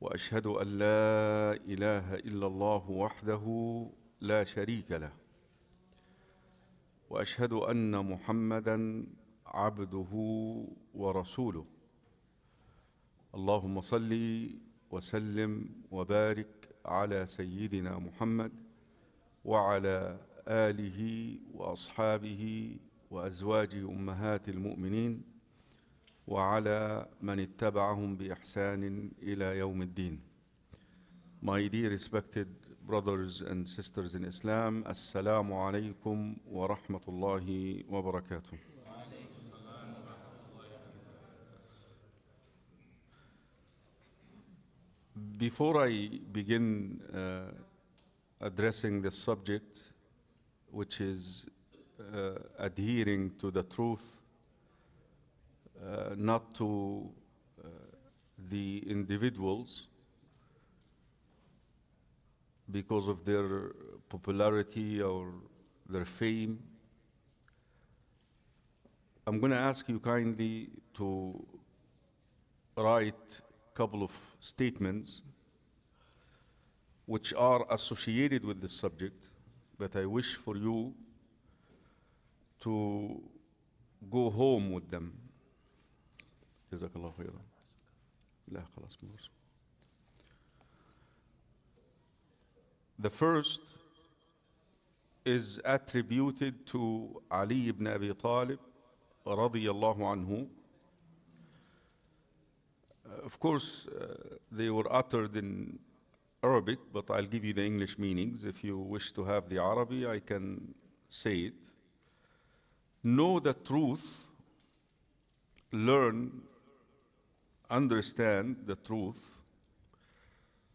واشهد ان لا اله الا الله وحده لا شريك له واشهد ان محمدا عبده ورسوله اللهم صل وسلم وبارك على سيدنا محمد وعلى اله واصحابه وازواج امهات المؤمنين وعلى من اتبعهم بإحسان إلى يوم الدين. My dear respected brothers and sisters in Islam, السلام عليكم ورحمة الله وبركاته. Before I begin uh, addressing this subject, which is uh, adhering to the truth uh, not to uh, the individuals because of their popularity or their fame. I'm going to ask you kindly to write a couple of statements which are associated with this subject that I wish for you to go home with them. جزاك الله خيرا لا خلاص The first is attributed to Ali ibn Abi Talib رضي الله عنه Of course, uh, they were uttered in Arabic, but I'll give you the English meanings. If you wish to have the Arabic, I can say it. Know the truth, learn understand the truth,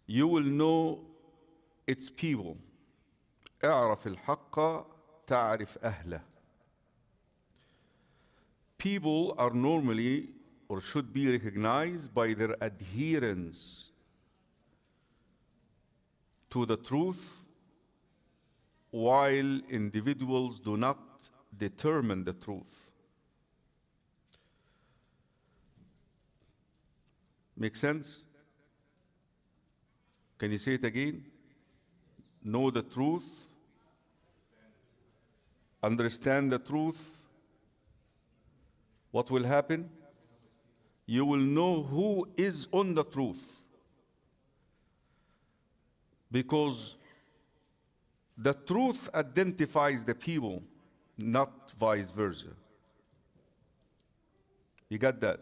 you will know its people. اعرف الحق تعرف أهله. People are normally or should be recognized by their adherence to the truth, while individuals do not determine the truth. Make sense? Can you say it again? Know the truth, understand the truth. What will happen? You will know who is on the truth. Because the truth identifies the people, not vice versa. You got that?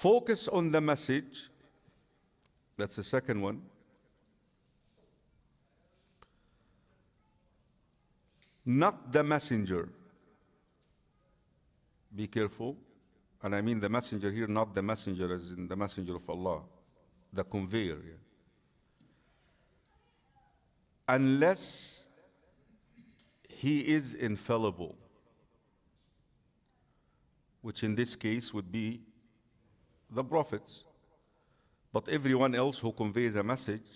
Focus on the message. That's the second one. Not the messenger. Be careful. And I mean the messenger here, not the messenger as in the messenger of Allah, the conveyor. Yeah. Unless he is infallible, which in this case would be the prophets. But everyone else who conveys a message,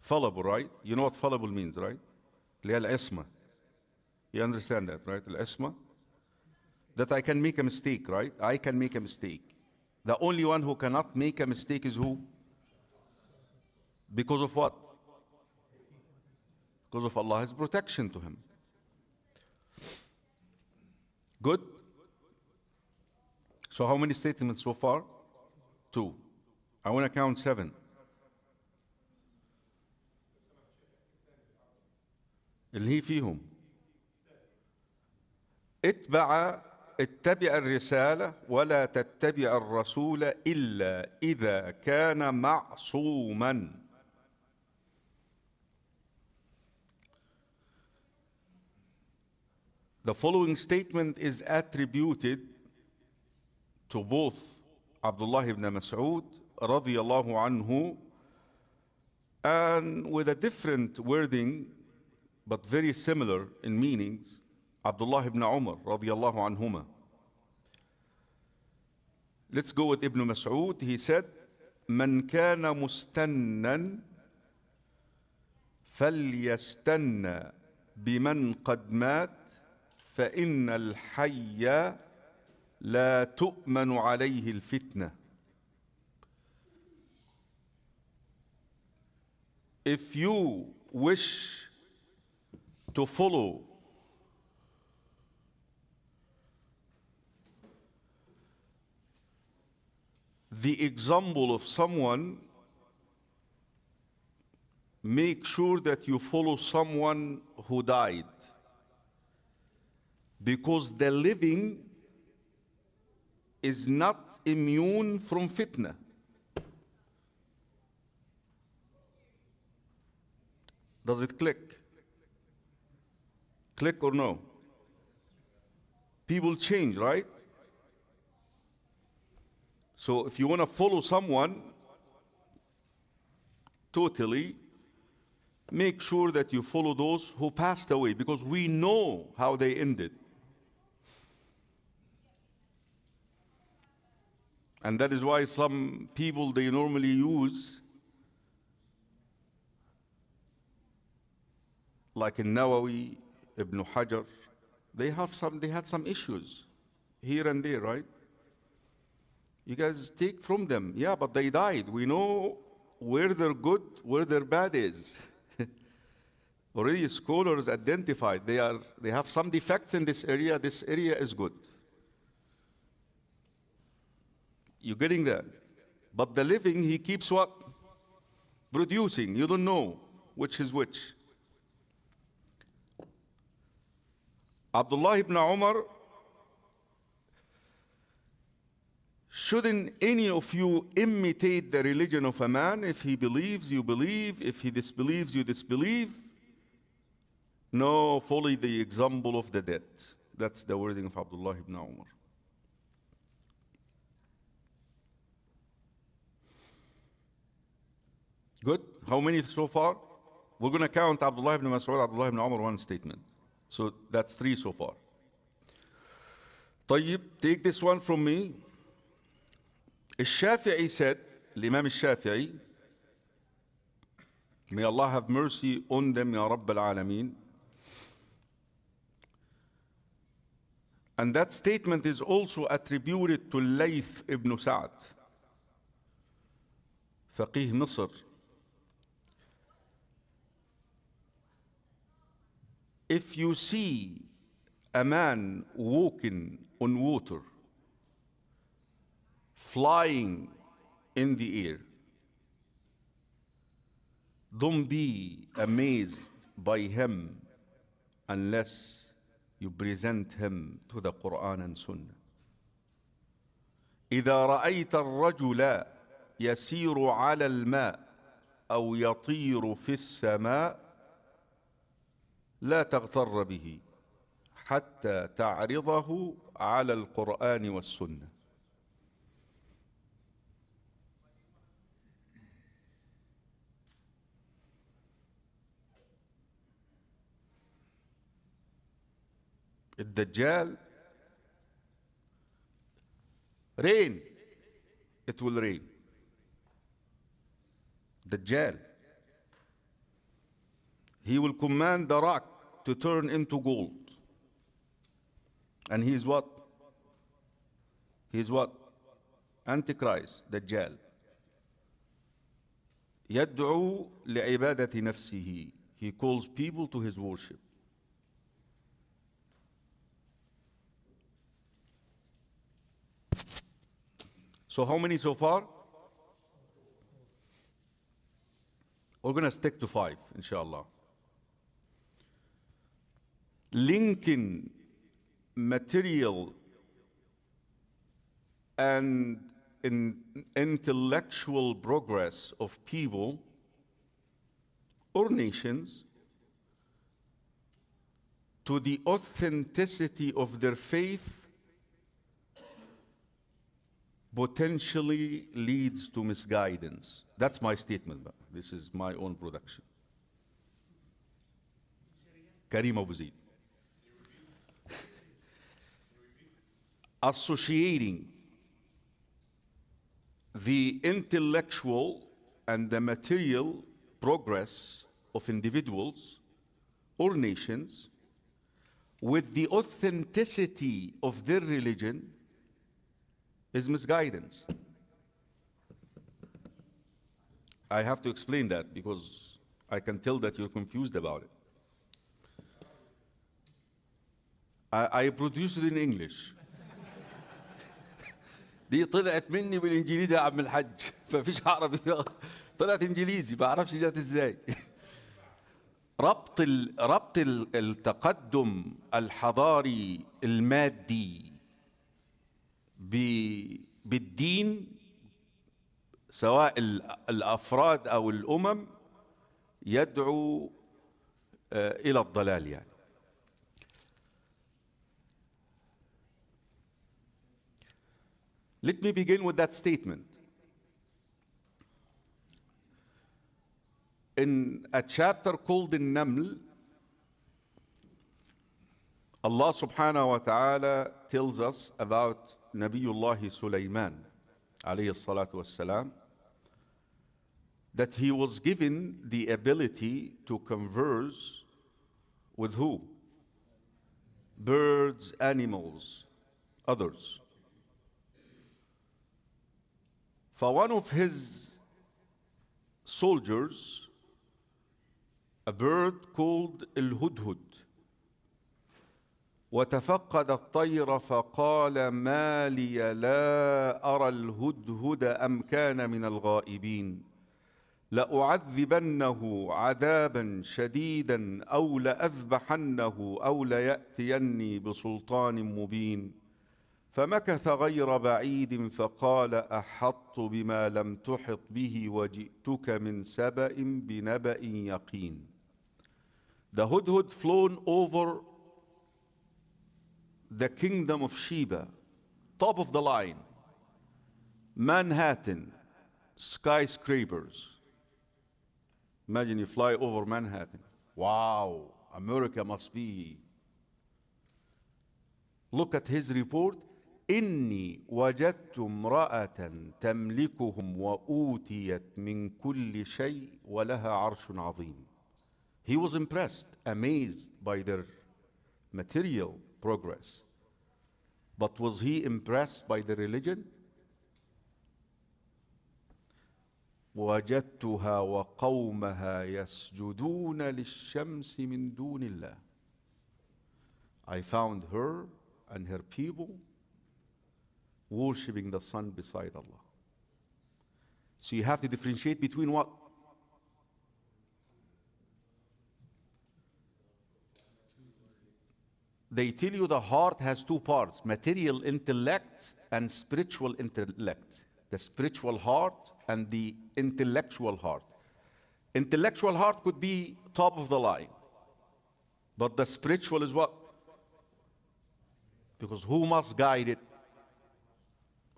fallible, right? You know what fallible means, right? al esma. You understand that, right? al esma. That I can make a mistake, right? I can make a mistake. The only one who cannot make a mistake is who? Because of what? Because of Allah's protection to him. Good? So how many statements so far? Two. I want to count seven. اللي هي فيهم اتبع اتبع الرسالة ولا تتبع الرسول إلا إذا كان معصوما The following statement is attributed تبوث عبد الله بن مسعود رضي الله عنه and with a different wording but very similar in meanings عبد الله بن عمر رضي الله عنهما let's go with ابن مسعود he said من كان مستنا فليستنى بمن قد مات فإن الحي لا تؤمن عليه الفتنه if you wish to follow the example of someone, make sure that you follow someone who died. Because the living is not immune from fitna. Does it click? Click or no? People change, right? So if you want to follow someone totally, make sure that you follow those who passed away because we know how they ended. And that is why some people, they normally use, like in Nawawi, Ibn Hajar, they, have some, they had some issues here and there, right? You guys take from them. Yeah, but they died. We know where their good, where their bad is. Already scholars identified they, are, they have some defects in this area, this area is good. You're getting there. But the living, he keeps what? Producing. You don't know which is which. Abdullah ibn Umar, shouldn't any of you imitate the religion of a man? If he believes, you believe. If he disbelieves, you disbelieve. No, follow the example of the dead. That's the wording of Abdullah ibn Umar. Good? How many so far? We're going to count Abdullah ibn Mas'ud, Abdullah ibn Umar, one statement. So that's three so far. طيب, take this one from me. Al-Shafi'i said, Imam al-Shafi'i, May Allah have mercy on them, Ya Rabb al-Alameen. And that statement is also attributed to Layth ibn Sa'd, Faqih Misr, If you see a man walking on water, flying in the air, don't be amazed by him unless you present him to the Quran and Sunnah. إذا رأيت الرجل يسير على الماء أو يطير في السماء لا تغتر به حتى تعرضه على القرآن والسنة الدجال رين it will rain دجال he will command the rock to turn into gold. And he is what? He is what? Antichrist, Dajjal. يدعو لعبادة نفسه. He calls people to his worship. So how many so far? We're going to stick to five, inshallah linking material and in intellectual progress of people or nations to the authenticity of their faith potentially leads to misguidance. That's my statement. This is my own production. Karim Abuzid. associating the intellectual and the material progress of individuals or nations with the authenticity of their religion is misguidance. I have to explain that because I can tell that you're confused about it. I, I produced it in English. دي طلعت مني بالانجليزي يا عم الحج ففيش عربي طلعت انجليزي بعرفش جات ازاي ربط ال... ربط التقدم الحضاري المادي ب... بالدين سواء الافراد او الامم يدعو آه، الى الضلال يعني Let me begin with that statement. In a chapter called in Naml, Allah subhanahu wa ta'ala tells us about Nabiullah Sulaiman alayhi salatu wasalam, that he was given the ability to converse with who? Birds, animals, others. For one of his soldiers, a bird called الهدهد وتفقد الطير فقال ما لي لا أرى الهدهد أم كان من الغائبين لأعذبنه عذابا شديدا أو لأذبحنه أو ليأتيني بسلطان مبين فمكث غير بعيد فقال احط بما لم تحط به وجئتك من سبا بنبا يقين The hoodhood flown over the kingdom of Sheba, top of the line, Manhattan, skyscrapers. Imagine you fly over Manhattan. Wow, America must be. Look at his report. إني وجدت امرأة تملكهم وأوتيت من كل شيء ولها عرش عظيم. He was impressed, amazed by their material progress. But was he impressed by the religion? وجدتها وقومها يسجدون للشمس من دون الله. I found her and her people worshipping the sun beside Allah. So you have to differentiate between what? They tell you the heart has two parts material intellect and spiritual intellect. The spiritual heart and the intellectual heart. Intellectual heart could be top of the line, but the spiritual is what? Because who must guide it?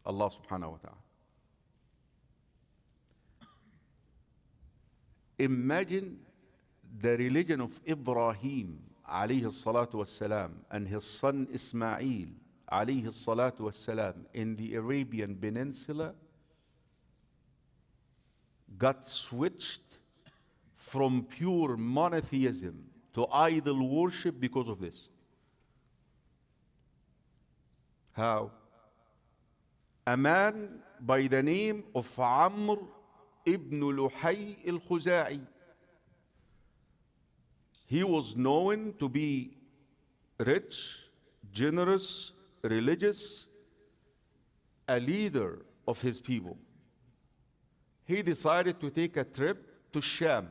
Allah subhanahu wa ta'ala. Imagine the religion of Ibrahim alayhi salatu wasalam and his son Ismail alayhi salatu wasalam in the Arabian Peninsula got switched from pure monotheism to idol worship because of this. How? a man by the name of Amr ibn Luhay al Khuzai. He was known to be rich, generous, religious, a leader of his people. He decided to take a trip to Sham.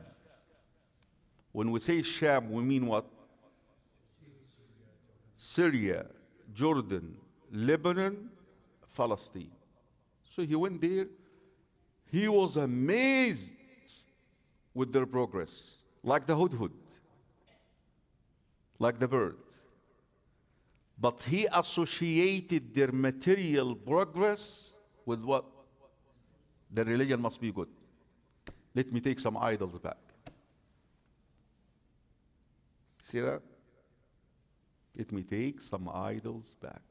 When we say Sham, we mean what? Syria, Jordan, Lebanon, Palestine. So he went there. He was amazed with their progress, like the hoodhood, like the bird. But he associated their material progress with what? The religion must be good. Let me take some idols back. See that? Let me take some idols back.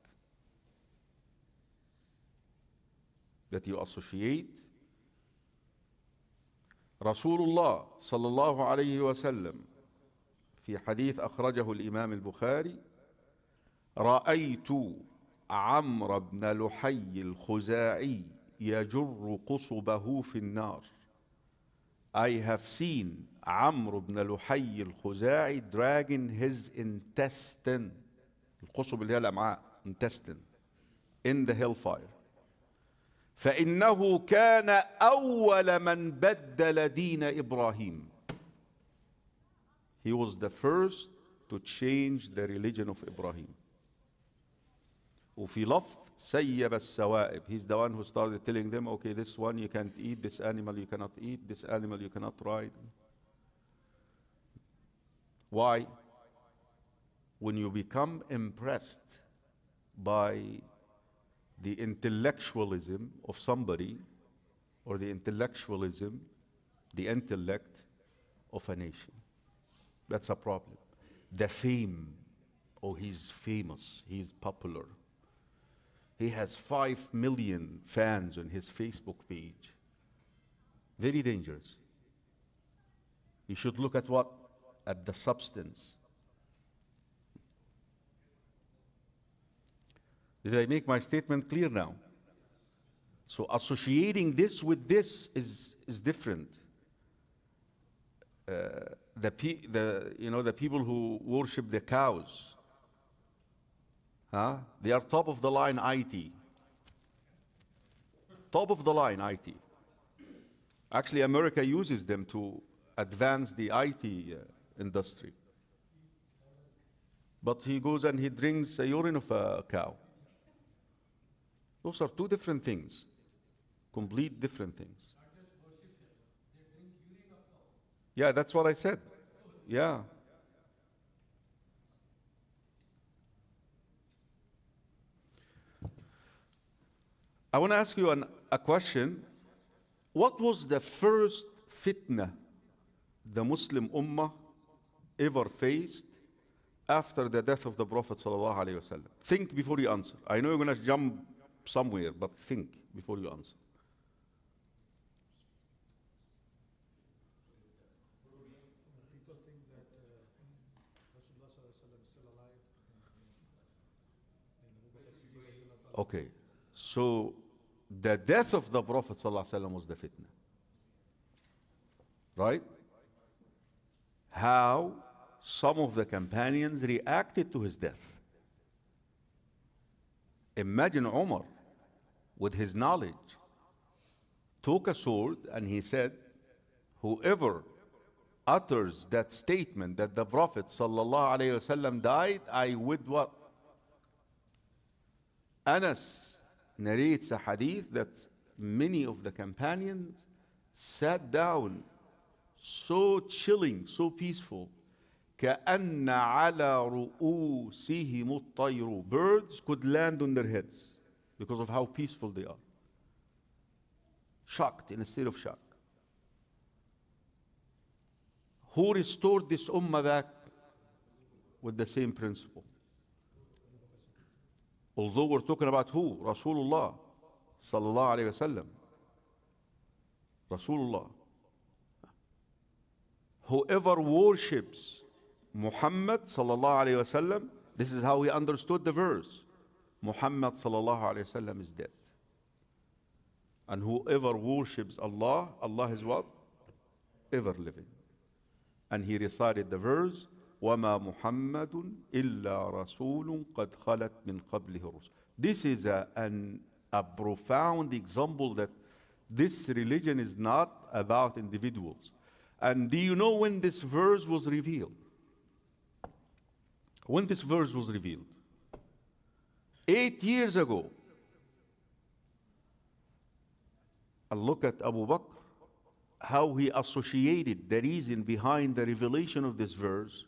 that you associate رسول الله صلى الله عليه وسلم في حديث أخرجه الإمام البخاري رأيت عمر بن لحي الخزاعي يجر قصبه في النار I have seen عمرو بن لحي الخزاعي dragging his intestine القصب اللي هي الأمعاء intestine in the hellfire فانه كان اول من بدل دين ابراهيم he was the first to change the religion of Ibrahim وفي لفظ سيب السوائب he's the one who started telling them okay this one you can't eat this animal you cannot eat this animal you cannot ride why when you become impressed by the intellectualism of somebody or the intellectualism, the intellect of a nation. That's a problem. The fame, oh, he's famous, he's popular. He has 5 million fans on his Facebook page. Very dangerous. You should look at what? At the substance Did I make my statement clear now? So associating this with this is, is different. Uh, the, pe- the, you know, the people who worship the cows, huh? they are top of the line IT. Top of the line IT. Actually, America uses them to advance the IT uh, industry. But he goes and he drinks the urine of a cow. Those are two different things, complete different things. Yeah, that's what I said. Yeah. I want to ask you an, a question. What was the first fitna the Muslim Ummah ever faced after the death of the Prophet? Think before you answer. I know you're going to jump somewhere, but think before you answer. Okay, so the death of the Prophet ﷺ was the fitna. Right? How some of the companions reacted to his death. Imagine Omar with his knowledge took a sword and he said, Whoever utters that statement that the Prophet وسلم, died, I would what? Anas narrates a hadith that many of the companions sat down, so chilling, so peaceful كأن على رؤوسهم الطير birds could land on their heads because of how peaceful they are shocked in a state of shock who restored this ummah back with the same principle although we're talking about who Rasulullah sallallahu alayhi wasallam Rasulullah whoever worships Muhammad sallallahu alayhi wasallam, this is how he understood the verse. Muhammad sallallahu alayhi wasallam is dead. And whoever worships Allah, Allah is what? Ever living. And he recited the verse, وَمَا مُحَمَّدٌ إِلَّا رَسُولٌ قَدْ خَلَتْ مِنْ قَبْلِهِ الرُّسُلُ This is a, an, a profound example that this religion is not about individuals. And do you know when this verse was revealed? when this verse was revealed. Eight years ago, I look at Abu Bakr, how he associated the reason behind the revelation of this verse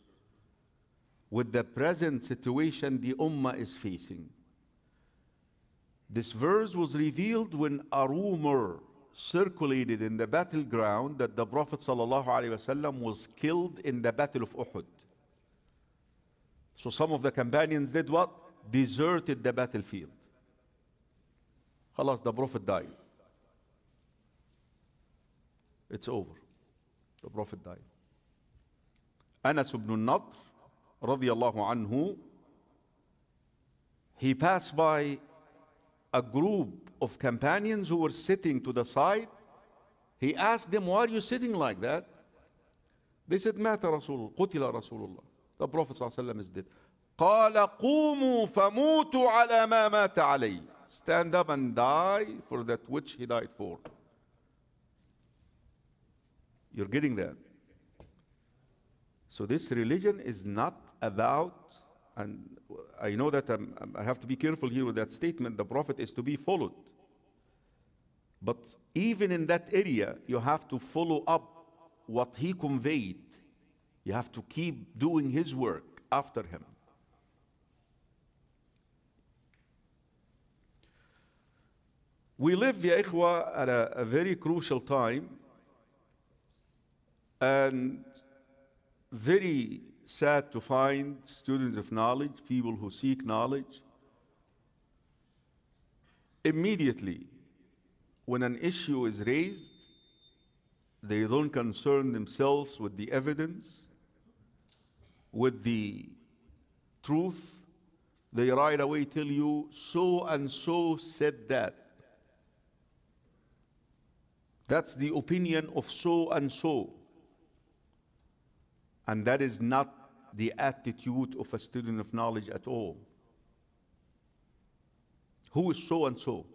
with the present situation the Ummah is facing. This verse was revealed when a rumor circulated in the battleground that the Prophet ﷺ was killed in the Battle of Uhud. So some of the companions did what? Deserted the battlefield. Khalas, the Prophet died. It's over. The Prophet died. Anas ibn al-Nadr, radiallahu anhu, he passed by a group of companions who were sitting to the side. He asked them, why are you sitting like that? They said, مات Rasul, قتل رسول الله the Prophet is dead. قال قوموا فموتوا على ما مات عليه. Stand up and die for that which he died for. You're getting that. So this religion is not about, and I know that I'm, i have to be careful here with that statement, the Prophet is to be followed. But even in that area, you have to follow up what he conveyed. You have to keep doing his work after him. We live, يا إخوة, at a, a very crucial time and very sad to find students of knowledge, people who seek knowledge, immediately when an issue is raised, they don't concern themselves with the evidence with the truth, they right away tell you, so and so said that. That's the opinion of so and so. And that is not the attitude of a student of knowledge at all. Who is so and so?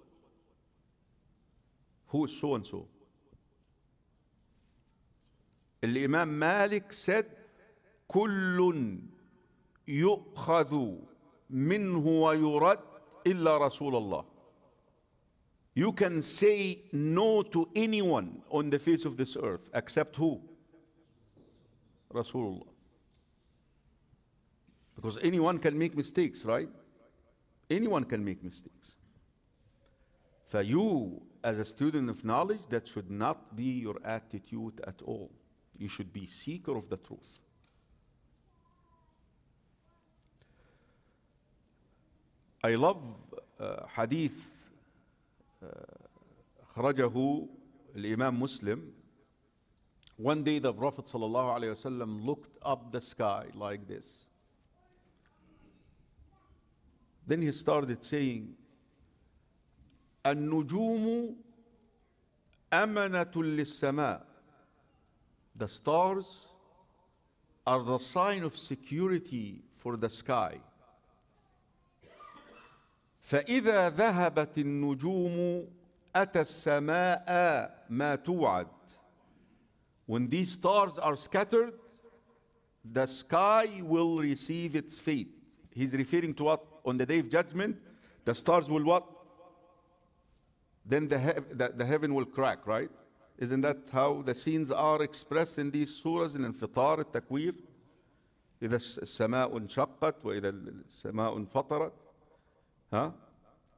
Who is so and so? Imam Malik said كل يؤخذ منه ويرد إلا رسول الله You can say no to anyone on the face of this earth except who? Rasulullah. Because anyone can make mistakes, right? Anyone can make mistakes. For you, as a student of knowledge, that should not be your attitude at all. You should be seeker of the truth. I love uh, hadith uh, أخرجه الإمام Muslim. One day the Prophet ﷺ looked up the sky like this. Then he started saying, النجوم أمنة للسماء. The stars are the sign of security for the sky. فإذا ذهبت النجوم أتى السماء ما توعد When these stars are scattered, the sky will receive its fate. He's referring to what? On the day of judgment, the stars will what? Then the, hev- the, the heaven will crack, right? Isn't that how the scenes are expressed in these surahs? الانفطار, التكوير. إذا السماء انشقت وإذا السماء انفطرت. Huh?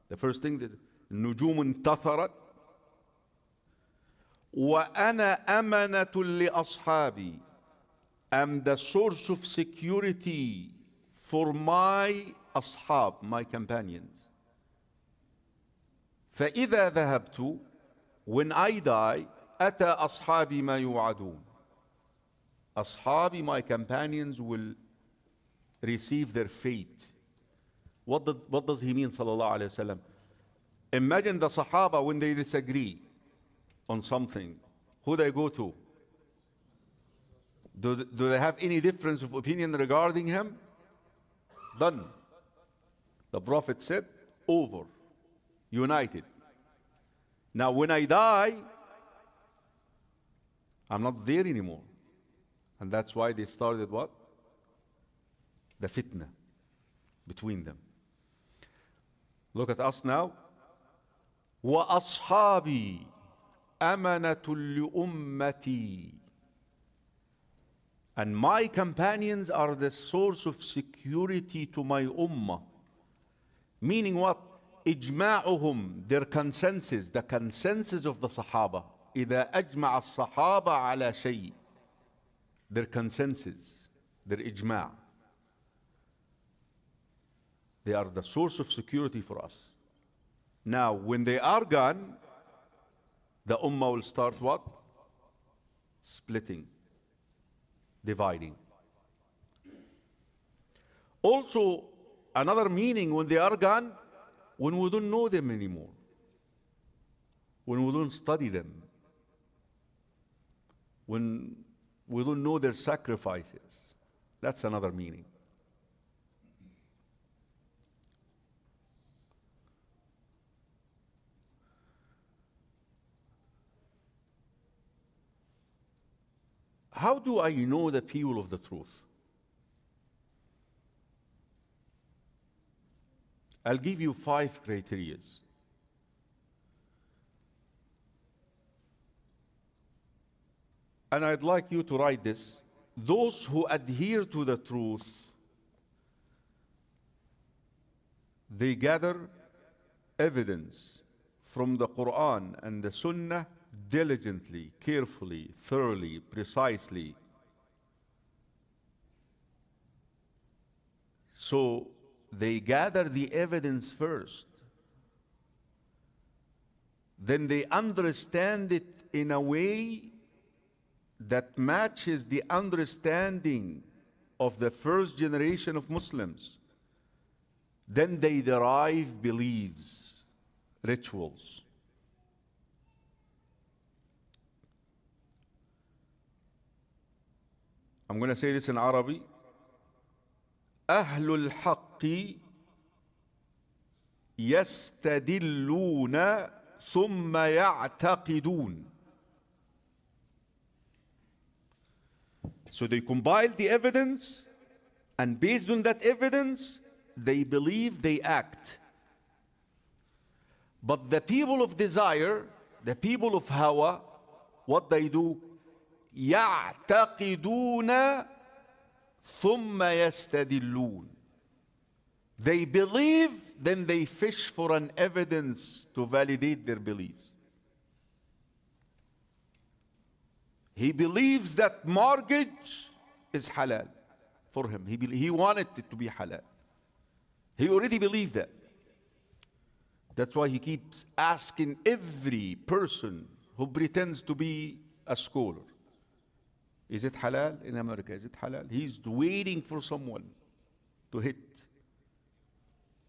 The first thing that نجوم انتثرت وأنا أمنة لأصحابي i am the source of security for my أصحاب my companions فإذا ذهبت when I die أتى أصحابي ما يوعدون أصحابي my companions will receive their fate what, what does he mean, sallallahu alayhi wasallam? Imagine the Sahaba when they disagree on something. Who they go to? Do, do they have any difference of opinion regarding him? Done. The Prophet said, over, united. Now, when I die, I'm not there anymore. And that's why they started what? The fitna between them. Look at us now. وَأَصْحَابِي أَمَنَةٌ لِأُمَّتِي And my companions are the source of security to my ummah. Meaning what? إجماعهم, their consensus, the consensus of the Sahaba. إذا أجمع الصحابة على شيء. Their consensus, their إجماع. They are the source of security for us. Now, when they are gone, the ummah will start what? Splitting, dividing. Also, another meaning when they are gone, when we don't know them anymore, when we don't study them, when we don't know their sacrifices. That's another meaning. How do I know the people of the truth? I'll give you five criteria. And I'd like you to write this. Those who adhere to the truth, they gather evidence from the Quran and the Sunnah diligently, carefully, thoroughly, precisely. So they gather the evidence first. Then they understand it in a way that matches the understanding of the first generation of Muslims. Then they derive beliefs, rituals. I'm going to say this in Arabic. أهل الحق يستدلون ثم يعتقدون. So they compiled the evidence and based on that evidence they believe they act. But the people of desire, the people of Hawa, what they do, يعتقدون ثم يستدلون they believe then they fish for an evidence to validate their beliefs he believes that mortgage is halal for him he, be- he wanted it to be halal he already believed that that's why he keeps asking every person who pretends to be a scholar is it halal in America? Is it halal? He's waiting for someone to hit.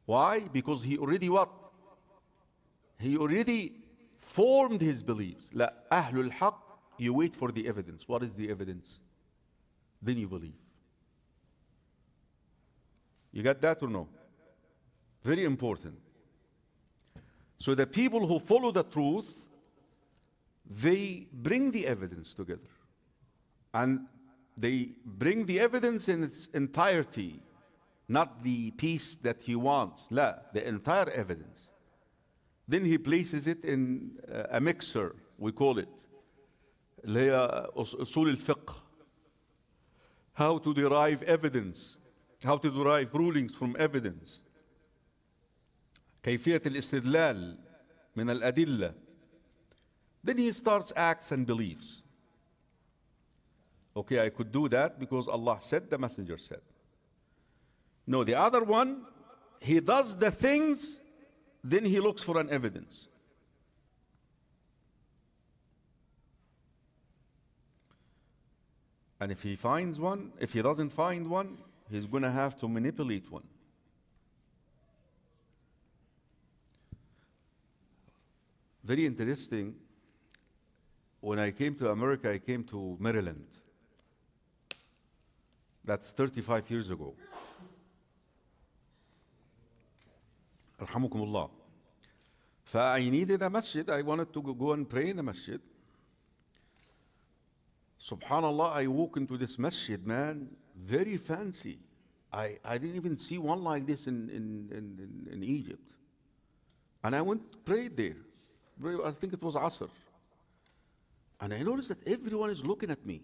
Why? Because he already what? He already formed his beliefs. La ahlul haq, you wait for the evidence. What is the evidence? Then you believe. You got that or no? Very important. So the people who follow the truth, they bring the evidence together. And they bring the evidence in its entirety, not the piece that he wants, la, the entire evidence. Then he places it in uh, a mixer, we call it, اللي هي أصول How to derive evidence, how to derive rulings from evidence. كيفية الاستدلال Then he starts acts and beliefs. Okay, I could do that because Allah said, the messenger said. No, the other one, he does the things, then he looks for an evidence. And if he finds one, if he doesn't find one, he's going to have to manipulate one. Very interesting. When I came to America, I came to Maryland. That's 35 years ago. So I needed a masjid. I wanted to go and pray in the masjid. Subhanallah, I walk into this masjid, man, very fancy. I, I didn't even see one like this in, in, in, in Egypt. And I went, prayed there. I think it was Asr. And I noticed that everyone is looking at me.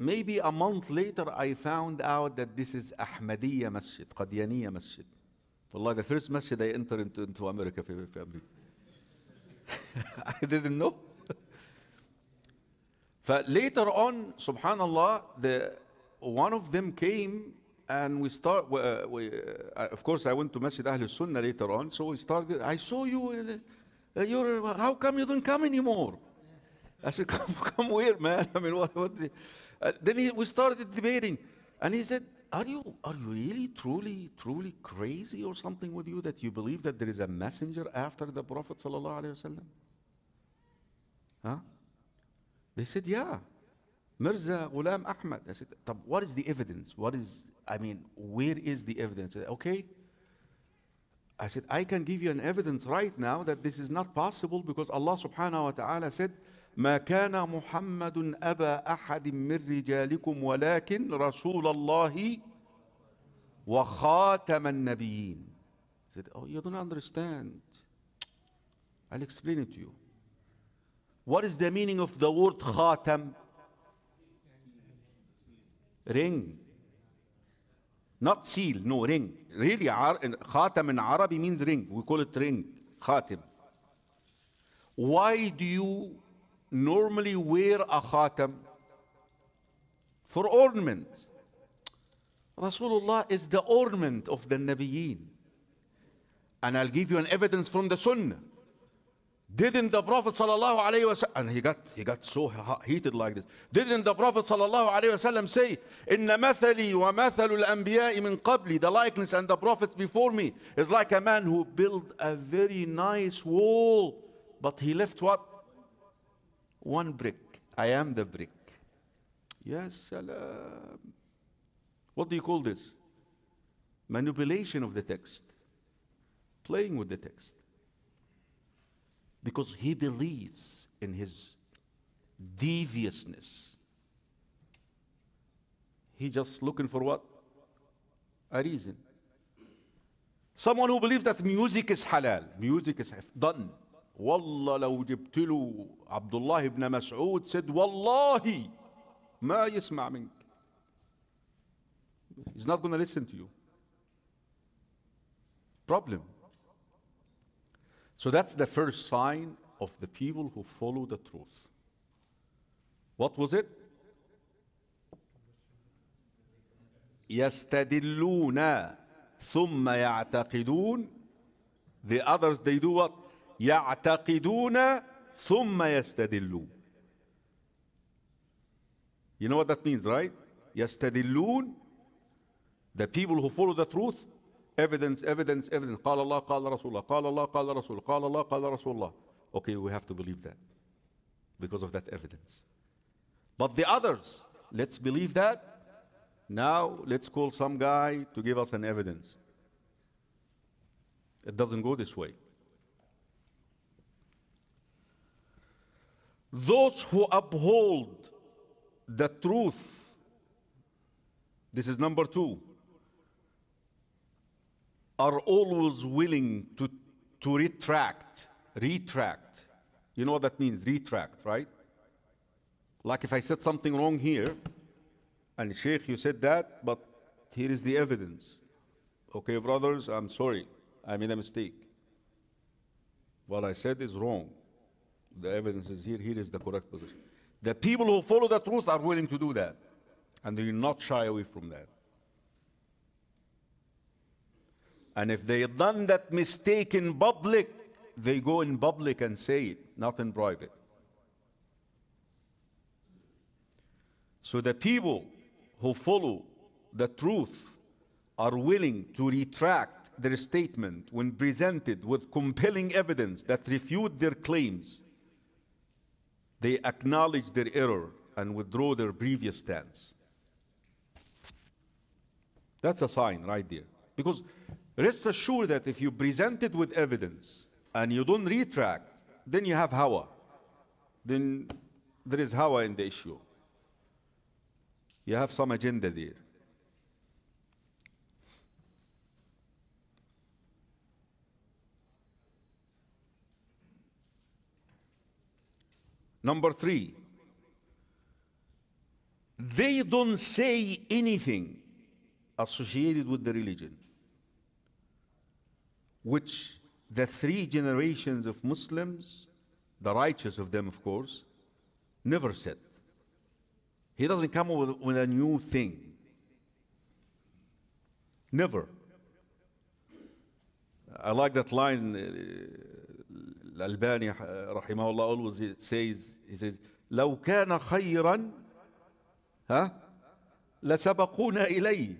maybe a month later, I found out that this is Ahmadiyya Masjid, Qadianiya Masjid. Allah, the first masjid I entered into, into America, America. I didn't know. but later on, subhanAllah, the, one of them came and we start, uh, we, uh, of course, I went to Masjid Ahl Sunnah later on, so we started, I saw you, uh, uh you're, uh, how come you don't come anymore? I said, come, come where, man? I mean, what, what uh, then he, we started debating, and he said, are you, are you really, truly, truly crazy or something with you that you believe that there is a messenger after the Prophet ﷺ? Huh? They said, yeah. Mirza Ghulam Ahmad. I said, what is the evidence? What is, I mean, where is the evidence? Said, okay. I said, I can give you an evidence right now that this is not possible because Allah subhanahu wa ta'ala said, ما كان محمد أبا أحد من رجالكم ولكن رسول الله وخاتم النبيين said, oh, you don't understand. I'll explain it to you. What is the meaning of the word khatam? Ring. Not seal, no, ring. Really, khatam in Arabic means ring. We call it ring, khatim. Why do you normally wear a khatam for ornament. Rasulullah is the ornament of the Nabiyeen. And I'll give you an evidence from the Sunnah. Didn't the Prophet sallallahu alaihi wasallam and he got he got so heated like this? Didn't the Prophet sallallahu alaihi wasallam say, "In mathali wa mathalu al-anbiya min qabli," the likeness and the prophets before me is like a man who built a very nice wall, but he left what one brick. I am the brick. Yes, salam. What do you call this? Manipulation of the text, playing with the text. Because he believes in his deviousness. He's just looking for what? A reason. Someone who believes that music is halal, music is done. والله لو جبت له عبد الله بن مسعود سد والله ما يسمع منك he's not going to listen to you problem so that's the first sign of the people who follow the truth what was it يستدلون ثم يعتقدون the others they do what يعتقدون ثم يستدلون You know what that means, right? يستدلون The people who follow the truth Evidence, evidence, evidence قال الله قال رسول الله قال الله قال رسول الله قال الله قال رسول الله Okay, we have to believe that because of that evidence. But the others, let's believe that. Now let's call some guy to give us an evidence. It doesn't go this way. those who uphold the truth. This is number two. Are always willing to, to retract, retract. You know what that means, retract, right? Like if I said something wrong here, and Sheikh, you said that, but here is the evidence. Okay, brothers, I'm sorry. I made a mistake. What I said is wrong. The evidence is here. Here is the correct position. The people who follow the truth are willing to do that. And they will not shy away from that. And if they have done that mistake in public, they go in public and say it, not in private. So the people who follow the truth are willing to retract their statement when presented with compelling evidence that refute their claims they acknowledged their error and withdraw their previous stance. That's a sign right there. Because rest assured that if you present it with evidence and you don't retract, then you have hawa. Then there is hawa in the issue. You have some agenda there. Number three, they don't say anything associated with the religion, which the three generations of Muslims, the righteous of them, of course, never said. He doesn't come up with, with a new thing. Never. I like that line uh, الألباني رحمه الله always says, he says لو كان خيرا ها لسبقونا إليه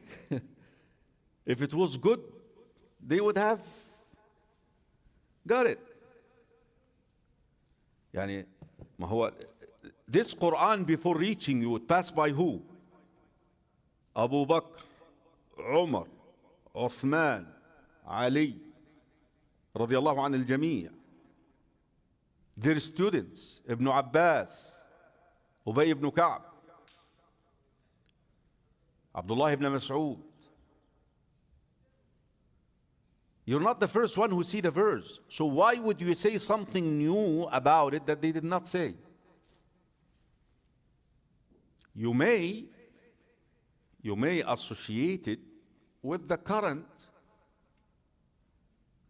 if it was good they would have got it يعني ما هو this Quran before reaching you would pass by who أبو بكر عمر عثمان علي رضي الله عن الجميع their students, Ibn Abbas, Ubay ibn Ka'b, Abdullah ibn Mas'ud. You're not the first one who see the verse. So why would you say something new about it that they did not say? You may, you may associate it with the current.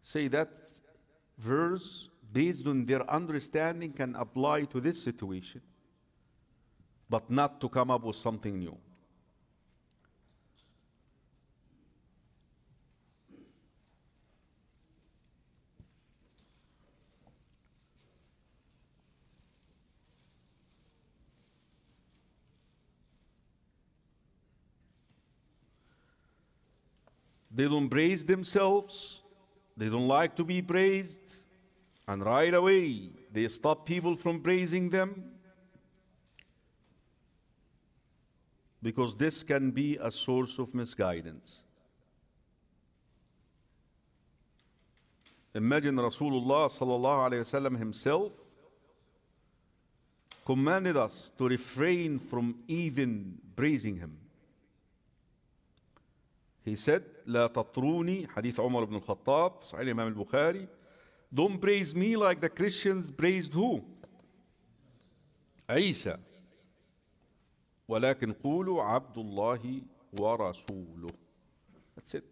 Say that verse based on their understanding, can apply to this situation, but not to come up with something new. They don't praise themselves. They don't like to be praised. And right away, they stop people from praising them because this can be a source of misguidance. Imagine Rasulullah sallallahu alayhi wasallam himself commanded us to refrain from even praising him. He said, لا تطروني حديث عمر بن الخطاب صحيح الإمام البخاري don't praise me like the Christians praised who? عيسى ولكن قولوا عبد الله ورسوله That's it.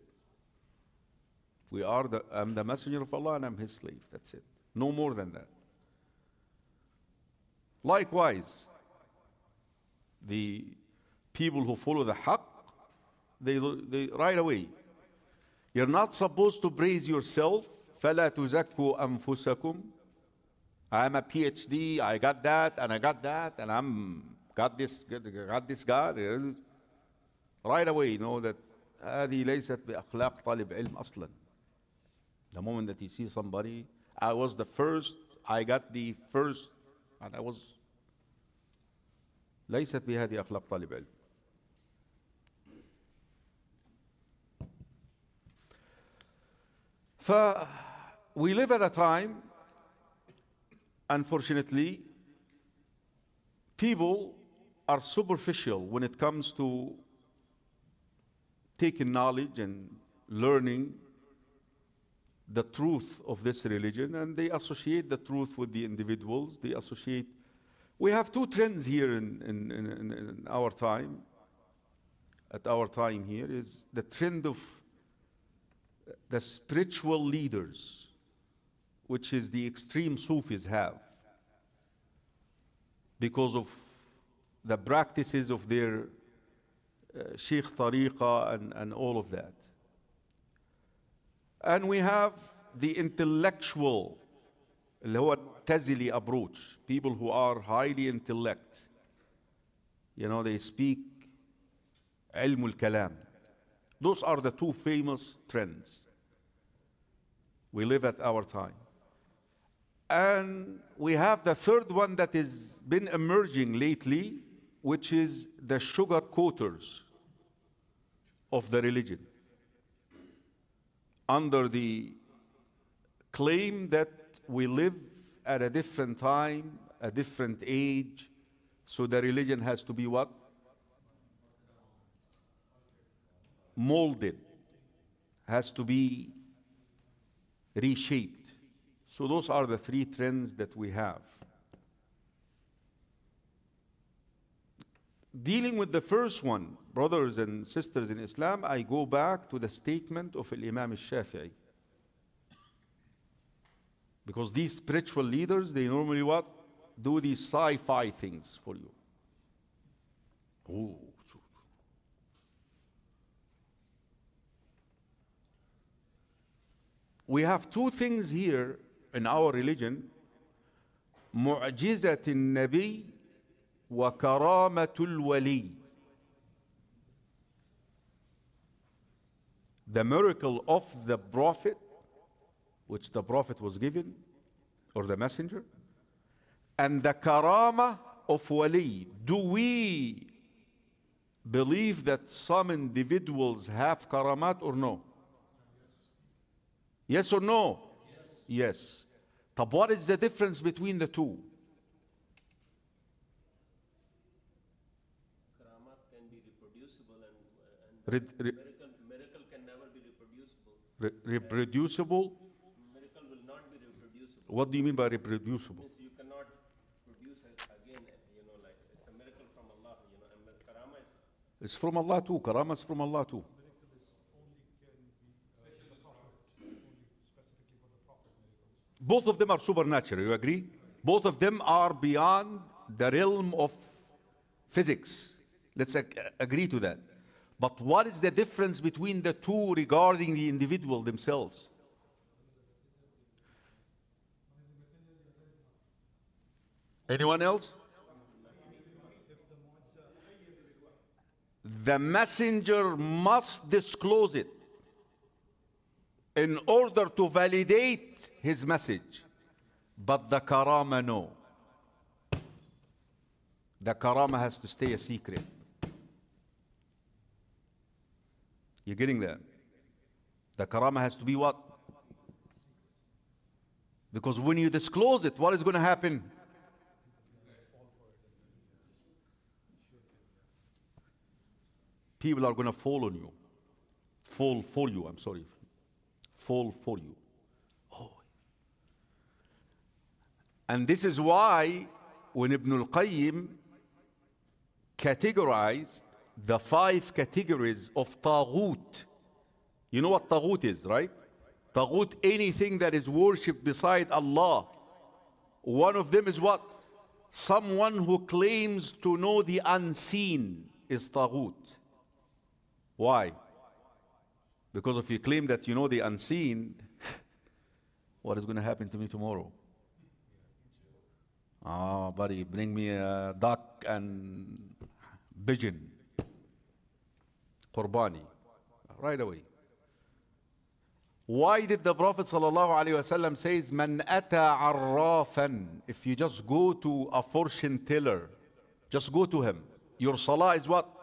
We are the, I'm the messenger of Allah and I'm his slave. That's it. No more than that. Likewise, the people who follow the haqq, they, they right away. You're not supposed to praise yourself فلا تزكوا أنفسكم I'm a PhD, I got that, and I got that, and I'm got this, got this God. Right away, you know that هذه ليست بأخلاق طالب علم أصلا. The moment that you see somebody, I was the first, I got the first, and I was ليست بهذه أخلاق طالب علم. ف we live at a time, unfortunately, people are superficial when it comes to taking knowledge and learning the truth of this religion, and they associate the truth with the individuals. They associate. We have two trends here in, in, in, in our time. At our time here is the trend of the spiritual leaders which is the extreme Sufis have because of the practices of their uh, Sheikh Tariqa and, and all of that. And we have the intellectual, اللي Tazili approach, people who are highly intellect. You know, they speak علم الكلام. Those are the two famous trends we live at our time. And we have the third one that has been emerging lately, which is the sugar coaters of the religion under the claim that we live at a different time, a different age, so the religion has to be what? Molded, has to be reshaped. So those are the three trends that we have. Dealing with the first one, brothers and sisters in Islam, I go back to the statement of Imam shafii Because these spiritual leaders, they normally what? Do these sci-fi things for you. Ooh. We have two things here in our religion, معجزة النبي وكرامة karamatul The miracle of the prophet, which the prophet was given, or the messenger, and the karama of wali. Do we believe that some individuals have karamat or no? Yes or no? Yes. yes. طب what is the difference between the two can be reproducible and, and re miracle, miracle can never be reproducible re reproducible miracle will not be reproducible what do you mean by reproducible you cannot produce again you know like it's a miracle from allah you know and karama is it's from allah too karama is from allah too Both of them are supernatural, you agree? Both of them are beyond the realm of physics. Let's ag agree to that. But what is the difference between the two regarding the individual themselves? Anyone else? The messenger must disclose it in order to validate his message. But the karama, no. The karama has to stay a secret. You're getting that? The karama has to be what? Because when you disclose it, what is going to happen? People are going to fall on you. Fall, for you, I'm sorry fall for you. Oh. And this is why when Ibn al Qayyim categorized the five categories of taghut, you know what taghut is, right? Taghut, anything that is worshipped beside Allah. One of them is what? Someone who claims to know the unseen is taghut. Why? Because if you claim that you know the unseen, what is going to happen to me tomorrow? Ah, oh, buddy, bring me a duck and pigeon, qurbani, right away. Why did the Prophet ﷺ says, "Man ata arrafan"? If you just go to a fortune teller, just go to him. Your salah is what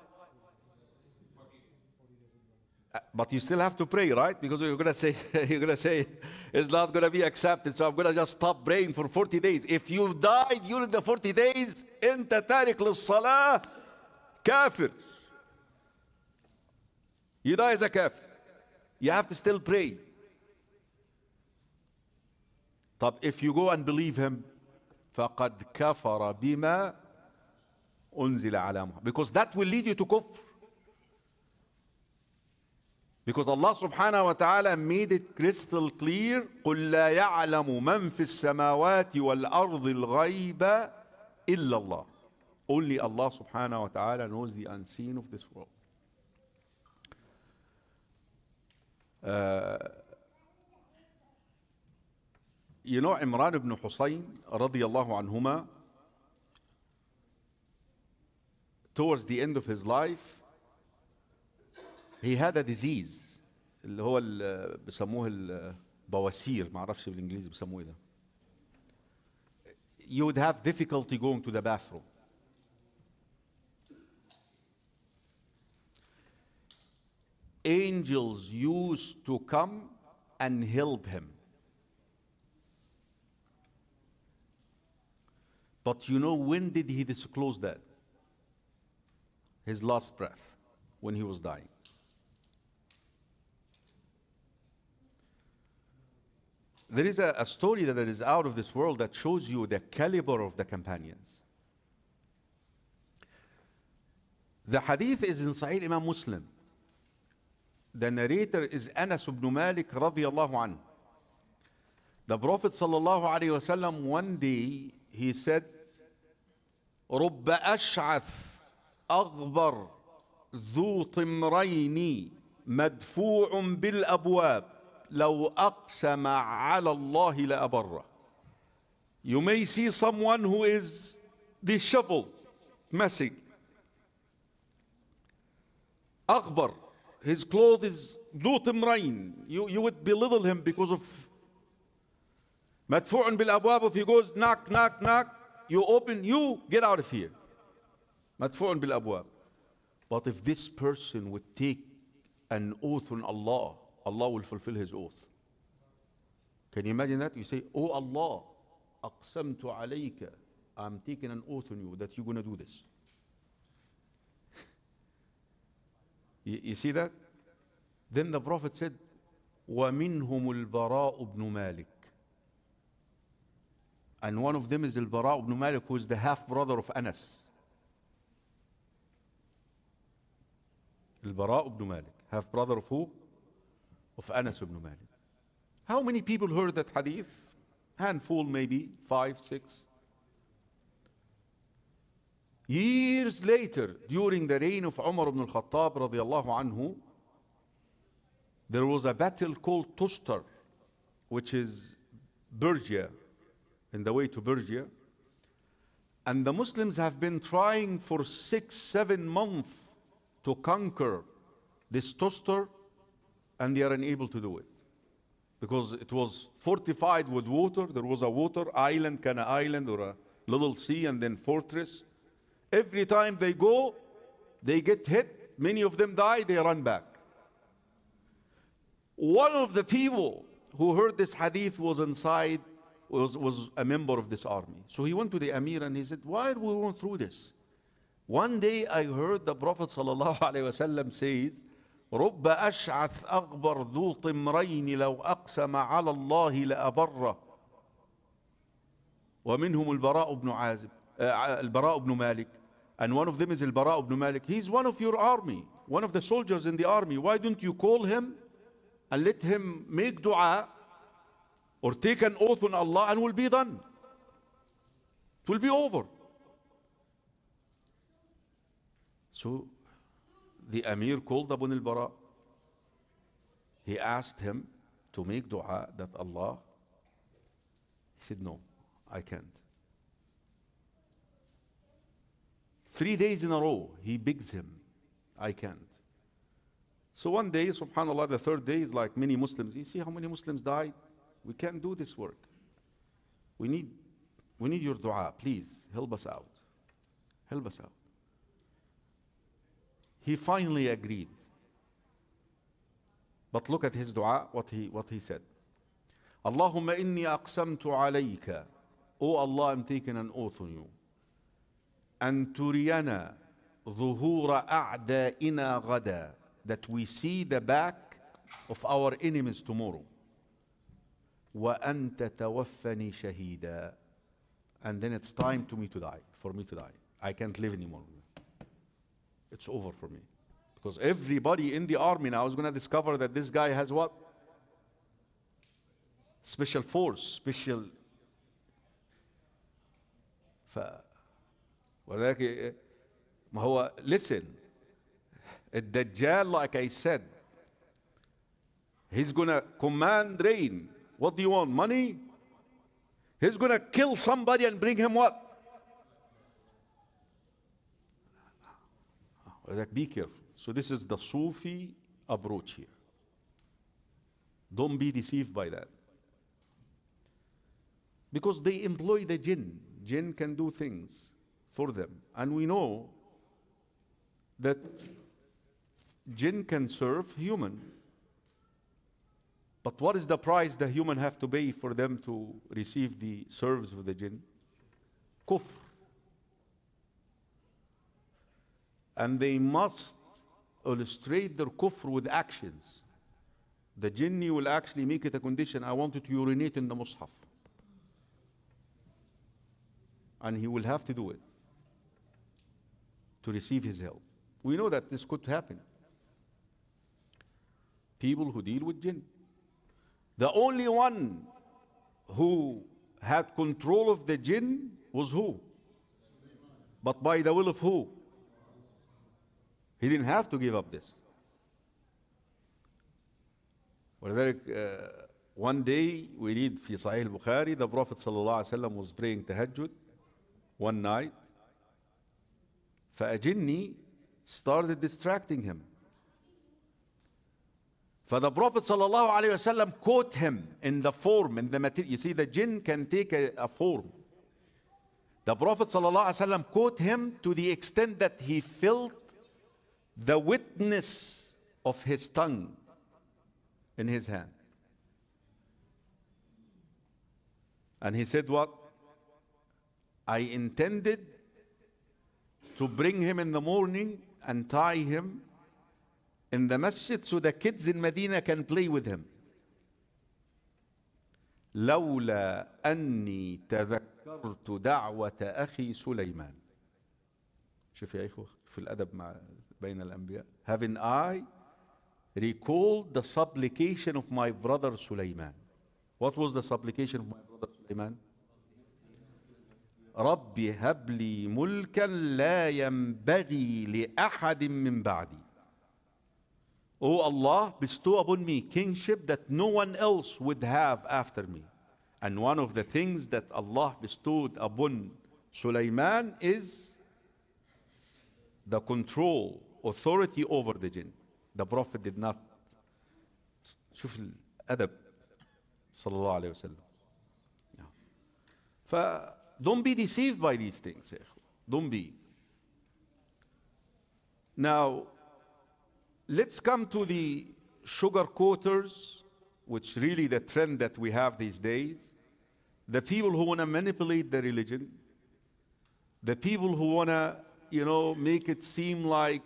but you still have to pray, right? Because you're gonna say you're gonna say it's not gonna be accepted. So I'm gonna just stop praying for 40 days. If you died during the 40 days, انت تارك للصلاة kafir. You die as a kafir. You have to still pray. if you go and believe him فقد كفر بما أنزل على Because that will lead you to kufr. Because Allah subhanahu wa ta'ala made it crystal clear قل لا يعلم من في السماوات والأرض الغيب إلا الله Only Allah subhanahu wa ta'ala knows the unseen of this world. you know Imran ibn Husayn, رضي الله عنهما towards the end of his life هي هذا ديزيز اللي هو بيسموه البواسير ما اعرفش بالانجليزي بيسموه ايه ده you would have difficulty going to the bathroom angels used to come and help him But you know, when did he disclose that? His last breath, when he was dying. there is a, a story that is out of this world that shows you the caliber of the companions. The hadith is in Sahih Imam Muslim. The narrator is Anas ibn Malik radiallahu anhu. The Prophet sallallahu alayhi wasallam one day he said, رب أشعث أغبر ذو طمرين مدفوع بالأبواب لو أقسم على Allah لأبره. You may see someone who is disheveled, messy. Akbar, his clothes is lutim rain. You, you would belittle him because of Madfu'un bil If he goes knock, knock, knock, you open, you get out of here. Madfu'un bil But if this person would take an oath on Allah, Allah will fulfill his oath. Can you imagine that? You say, Oh Allah, aqsamtu alayka. I'm taking an oath on you that you're going to do this. you, you see that? Then the Prophet said, وَمِنْهُمُ الْبَرَاءُ بْنُ مَالِكٍ And one of them is Al-Bara' ibn Malik, who is the half-brother of Anas. Al-Bara' ibn Malik, half-brother of who? of Anas ibn Malik. How many people heard that hadith? Handful, maybe five, six. Years later, during the reign of Umar ibn al-Khattab radiallahu anhu, there was a battle called Tustar, which is Burjia, in the way to Burjia. And the Muslims have been trying for six, seven months to conquer this Tustar and they are unable to do it because it was fortified with water. There was a water island, kind of island or a little sea, and then fortress. Every time they go, they get hit. Many of them die, they run back. One of the people who heard this hadith was inside, was, was a member of this army. So he went to the Amir and he said, Why are we going through this? One day I heard the Prophet ﷺ says, رب أشعث أغبر ذو طمرين لو أقسم على الله لأبره ومنهم البراء بن عازب البراء بن مالك and one of them is البراء بن مالك he's one of your army one of the soldiers in the army why don't you call him and let him make dua or take an oath on Allah and will be done it will be over so the Amir called Abu al Bara. He asked him to make dua that Allah. He said, No, I can't. Three days in a row, he begs him, I can't. So one day, subhanAllah, the third day is like many Muslims. You see how many Muslims died? We can't do this work. We need, we need your dua. Please help us out. Help us out he finally agreed. But look at his dua, what he, what he said. Allahumma inni aqsamtu alayka. O Allah, I'm taking an oath on you. أن ترينا ظهور أعدائنا غدا that we see the back of our enemies tomorrow anta تتوفني shahida. and then it's time to me to die for me to die I can't live anymore it's over for me. Because everybody in the army now is going to discover that this guy has what? Special force, special. ف ما هو listen Dajjal, like I said he's gonna command rain what do you want money he's gonna kill somebody and bring him what Uh, that be careful. So this is the Sufi approach here. Don't be deceived by that. Because they employ the jinn. Jinn can do things for them. And we know that jinn can serve human. But what is the price the human have to pay for them to receive the service of the jinn? Kufr. and they must illustrate their kufr with actions. The jinni will actually make it a condition, I want you to urinate in the mushaf. And he will have to do it to receive his help. We know that this could happen. People who deal with jinn. The only one who had control of the jinn was who? But by the will of who? He didn't have to give up this. ولذلك uh, one day we read Sahih صحيح البخاري the Prophet صلى وسلم was praying tahajjud one night فأجني started distracting him the Prophet صلى وسلم caught him in the form in the material you see the jinn can take a, a form the Prophet صلى وسلم caught him to the extent that he felt the witness of his tongue in his hand. And he said, What? I intended to bring him in the morning and tie him in the masjid so the kids in Medina can play with him. لولا أني تذكرت دعوة أخي سليمان شوف يا إخوة في الأدب مع بين الأنبياء haven't I recalled the supplication of my brother Sulaiman what was the supplication of my brother Sulaiman ربي هب لي ملكا لا ينبغي لأحد من بعدي O oh Allah, bestow upon me kingship that no one else would have after me. And one of the things that Allah bestowed upon Sulaiman is the control authority over the jinn. The Prophet did not. شوف الأدب صلى الله عليه وسلم. ف don't be deceived by these things. Don't be. Now, let's come to the sugar coaters, which really the trend that we have these days. The people who want to manipulate the religion, the people who want to, you know, make it seem like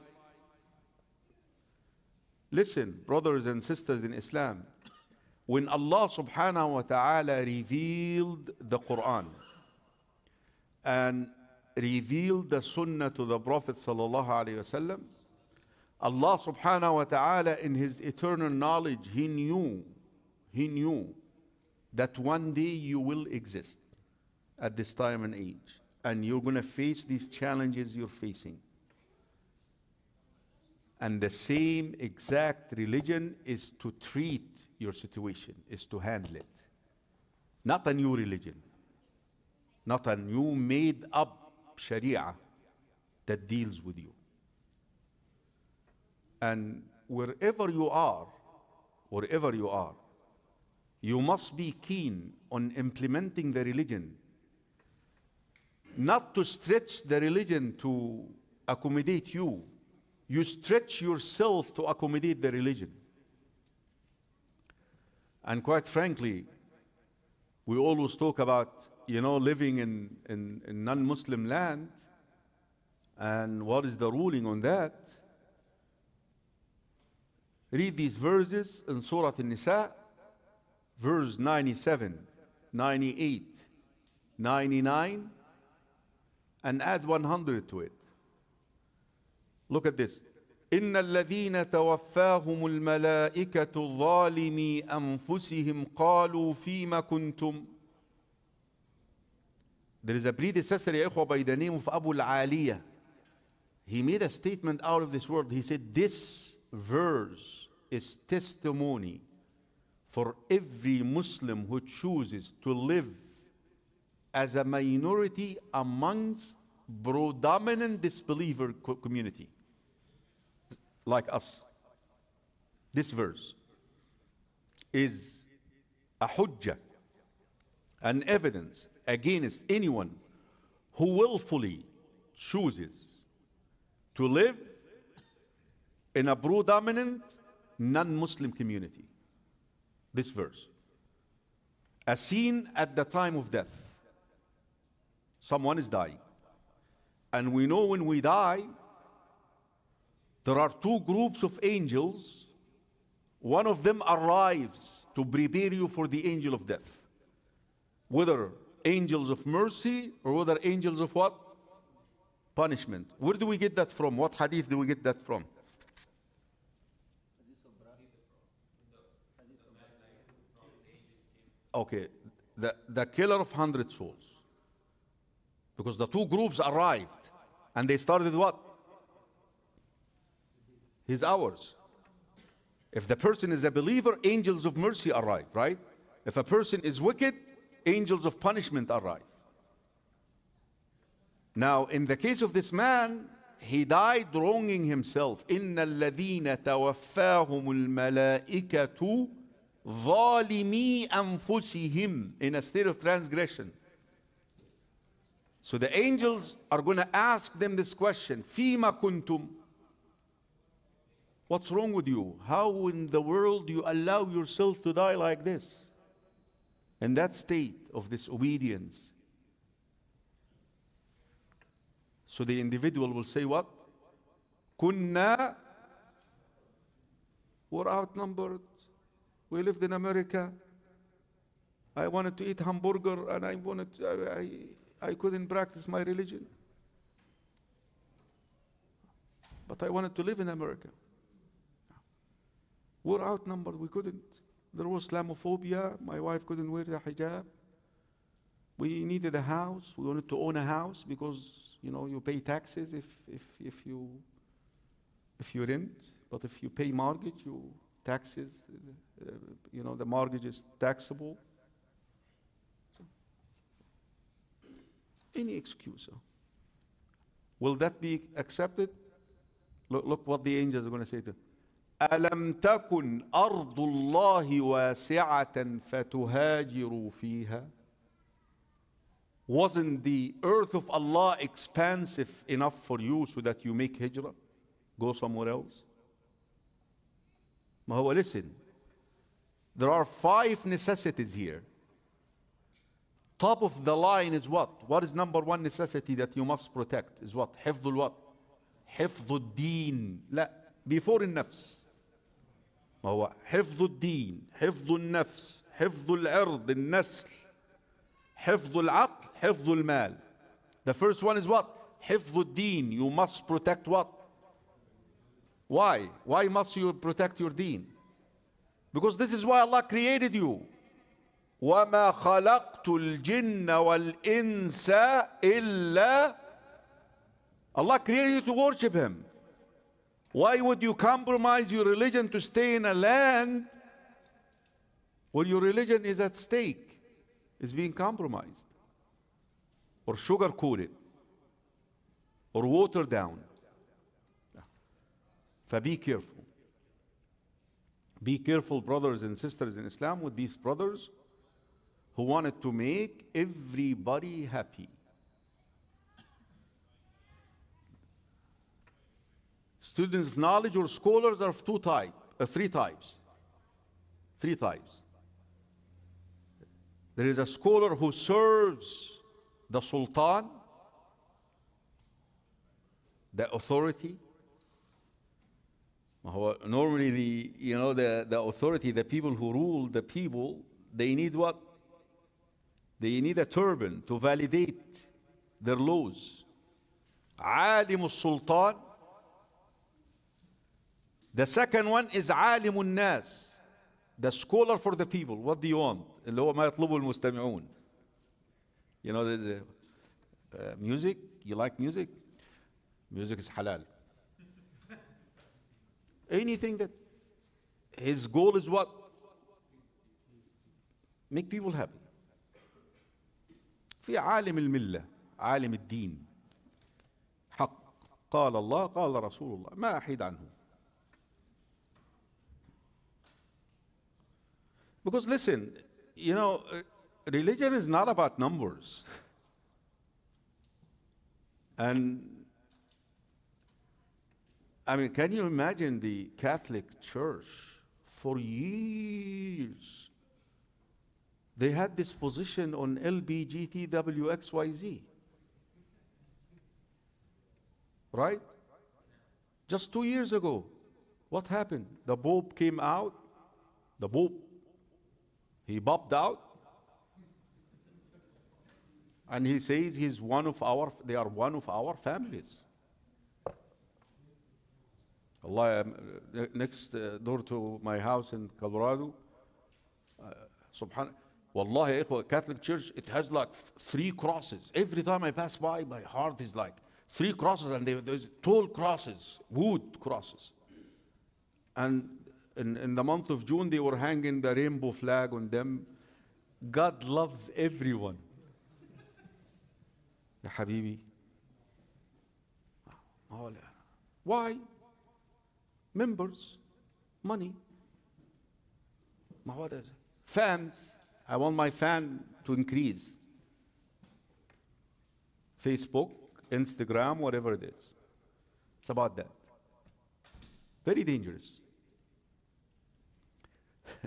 Listen, brothers and sisters in Islam, when Allah subhanahu wa ta'ala revealed the Quran and revealed the Sunnah to the Prophet sallallahu alayhi wasallam, Allah subhanahu wa ta'ala in his eternal knowledge, he knew, he knew that one day you will exist at this time and age and you're going to face these challenges you're facing. And the same exact religion is to treat your situation, is to handle it. Not a new religion, not a new made up Sharia that deals with you. And wherever you are, wherever you are, you must be keen on implementing the religion, not to stretch the religion to accommodate you you stretch yourself to accommodate the religion. And quite frankly, we always talk about, you know, living in, in, in non Muslim land and what is the ruling on that. Read these verses in Surah An Nisa, verse 97, 98, 99, and add 100 to it. Look at this. إن الذين توفاهم الملائكة ظالمي أنفسهم قالوا فيما كنتم There is a predecessor يا إخوة by the name of Abu al-Aliyah. He made a statement out of this world. He said this verse is testimony for every Muslim who chooses to live as a minority amongst predominant disbeliever community like us. This verse is a hujjah, an evidence against anyone who willfully chooses to live in a predominant non Muslim community. This verse. a scene at the time of death, someone is dying. And we know when we die, there are two groups of angels. One of them arrives to prepare you for the angel of death. Whether angels of mercy or whether angels of what? Punishment. Where do we get that from? What hadith do we get that from? Okay, the, the killer of hundred souls. Because the two groups arrived and they started what? He's ours. If the person is a believer, angels of mercy arrive, right? If a person is wicked, angels of punishment arrive. Now, in the case of this man, he died wronging himself. إِنَّ الَّذِينَ تَوَفَّاهُمُ الْمَلَائِكَةُ ظَالِمِي أَنفُسِهِمْ in a state of transgression. So the angels are going to ask them this question, فِيمَ كُنْتُمْ What's wrong with you? How in the world do you allow yourself to die like this? In that state of disobedience. So the individual will say, What? Kunna. We're outnumbered. We lived in America. I wanted to eat hamburger and I wanted to, I, I, I couldn't practice my religion. But I wanted to live in America. We're outnumbered. We couldn't. There was Islamophobia. My wife couldn't wear the hijab. We needed a house. We wanted to own a house because, you know, you pay taxes if, if, if, you, if you rent. But if you pay mortgage, you taxes, uh, uh you know, the mortgage is taxable. So any excuse. Will that be accepted? Look, look what the angels are going to say to Them. الم تكن ارض الله واسعه فتهاجروا فيها wasn't the earth of Allah expansive enough for you so that you make hijrah go somewhere else ما هو listen there are five necessities here top of the line is what what is number one necessity that you must protect is what حفظ الوط حفظ الدين لا before النفس ما هو حفظ الدين حفظ النفس حفظ العرض النسل حفظ العقل حفظ المال the first one is what حفظ الدين you must protect what why why must you protect your deen because this is why Allah created you وما خلقت الجن والإنس إلا Allah created you to worship him Why would you compromise your religion to stay in a land where your religion is at stake, is being compromised, or sugar coated, or watered down? So be careful. Be careful, brothers and sisters in Islam, with these brothers who wanted to make everybody happy. Students of knowledge or scholars are of two type, uh, three types. Three types. There is a scholar who serves the sultan, the authority. Normally, the you know the, the authority, the people who rule the people, they need what? They need a turban to validate their laws. عالم السلطان The second one is عالم الناس. The scholar for the people. What do you want? اللي هو ما يطلبه المستمعون. You know, the, music? You like music? Music is halal. Anything that his goal is what? Make people happy. في عالم الملة عالم الدين حق قال الله قال رسول الله ما أحيد عنه Because listen, you know, religion is not about numbers. and I mean, can you imagine the Catholic Church for years? They had this position on LBGTWXYZ. Right? Just two years ago, what happened? The Pope came out, the Pope he bopped out and he says he's one of our, they are one of our families. Allah, um, next uh, door to my house in Colorado, uh, subhan Wallahi, ikhwa, Catholic Church, it has like three crosses. Every time I pass by, my heart is like three crosses, and there's tall crosses, wood crosses. And in, in the month of June, they were hanging the rainbow flag on them. God loves everyone. يا ah, Why? Members, money. fans. I want my fan to increase. Facebook, Instagram, whatever it is. It's about that. Very dangerous.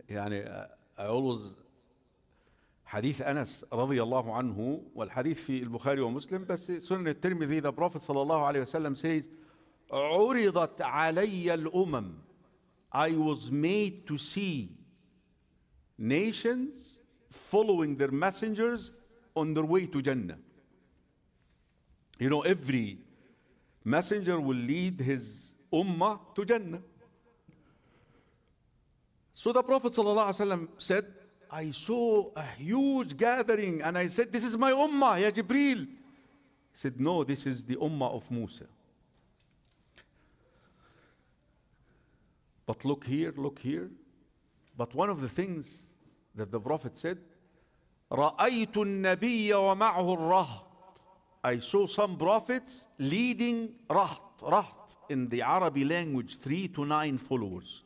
يعني عروض حديث أنس رضي الله عنه والحديث في البخاري ومسلم بس سنن الترمذي the Prophet صلى الله عليه وسلم says عرضت علي الأمم I was made to see nations following their messengers on their way to Jannah. You know, every messenger will lead his ummah to Jannah. So the Prophet ﷺ said, I saw a huge gathering and I said, This is my ummah, Ya Jibreel. He said, No, this is the ummah of Musa. But look here, look here. But one of the things that the Prophet said, رأيت النبي ومعه الرهط. I saw some prophets leading raht, raht in the Arabic language, three to nine followers.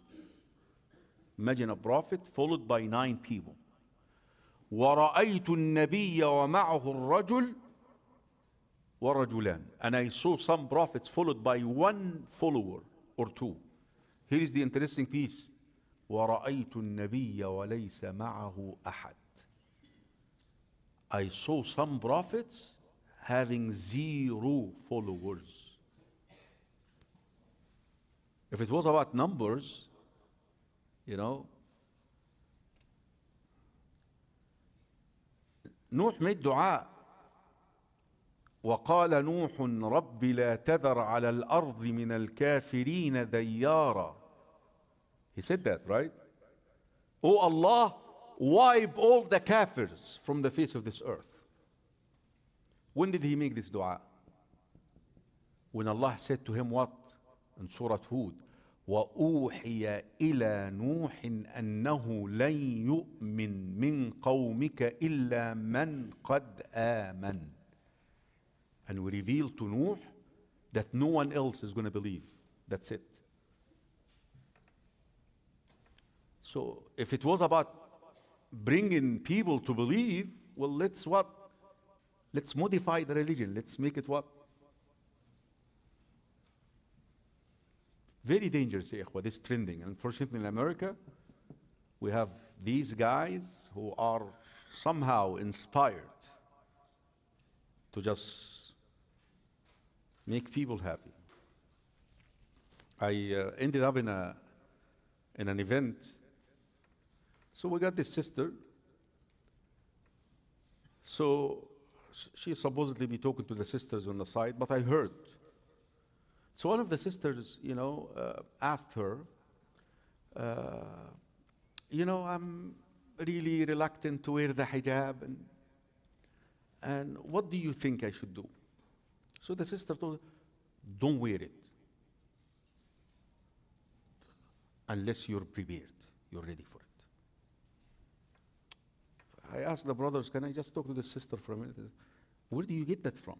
Imagine a prophet followed by nine people. وَرَأَيْتُ النَّبِيَّ وَمَعَهُ الرَّجُلُ وَرَجُلَانِ And I saw some prophets followed by one follower or two. Here is the interesting piece. وَرَأَيْتُ النَّبِيَّ وَلَيْسَ مَعَهُ أَحَدٌ I saw some prophets having zero followers. If it was about numbers, you know? نوح مade دعاء وقال نوح رب لا تذر على الأرض من الكافرين ديارا He said that, right? Oh Allah, wipe all the kafirs from the face of this earth. When did he make this dua? When Allah said to him what? In Surah Hud, واوحي الى نوح انه لن يؤمن من قومك الا من قد امن and we reveal to Nuh that no one else is going to believe. That's it. So if it was about bringing people to believe, well, let's what? Let's modify the religion. Let's make it what? Very dangerous, what is trending. Unfortunately, in America, we have these guys who are somehow inspired to just make people happy. I uh, ended up in, a, in an event. So we got this sister. So she supposedly be talking to the sisters on the side, but I heard so one of the sisters, you know, uh, asked her, uh, you know, I'm really reluctant to wear the hijab, and, and what do you think I should do? So the sister told her, don't wear it unless you're prepared, you're ready for it. I asked the brothers, can I just talk to the sister for a minute? Where do you get that from?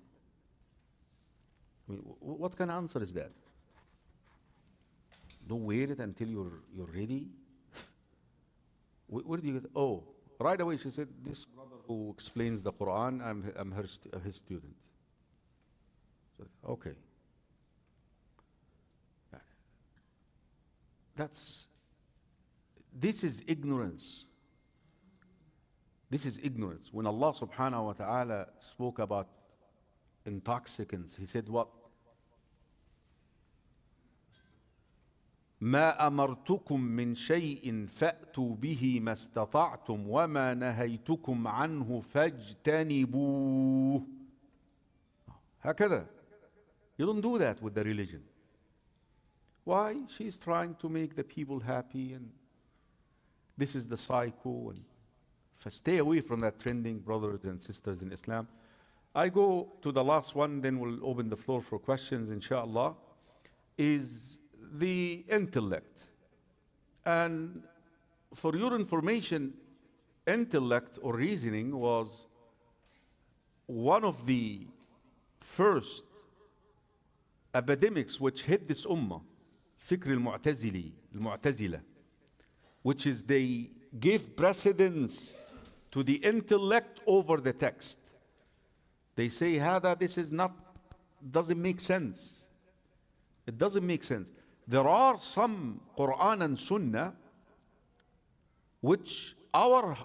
I mean, what kind of answer is that? Don't wait it until you're, you're ready. where, where do you get? Oh, right away she said, This brother who explains the Quran, I'm, I'm her st his student. okay. That's, this is ignorance. This is ignorance. When Allah subhanahu wa ta'ala spoke about intoxicants. He said, What? ما امرتكم من شيء فاتوا به ما استطعتم وما نهيتكم عنه فاجتنبوه هكذا you don't do that with the religion why she's trying to make the people happy and this is the cycle and stay away from that trending brothers and sisters in islam I go to the last one, then we'll open the floor for questions, inshallah, is the intellect. And for your information, intellect or reasoning was one of the first epidemics which hit this ummah, Fikr al-Mu'tazili, al-Mu'tazila, which is they give precedence to the intellect over the text. They say, Hada, this is not, doesn't make sense. It doesn't make sense. There are some Quran and Sunnah which our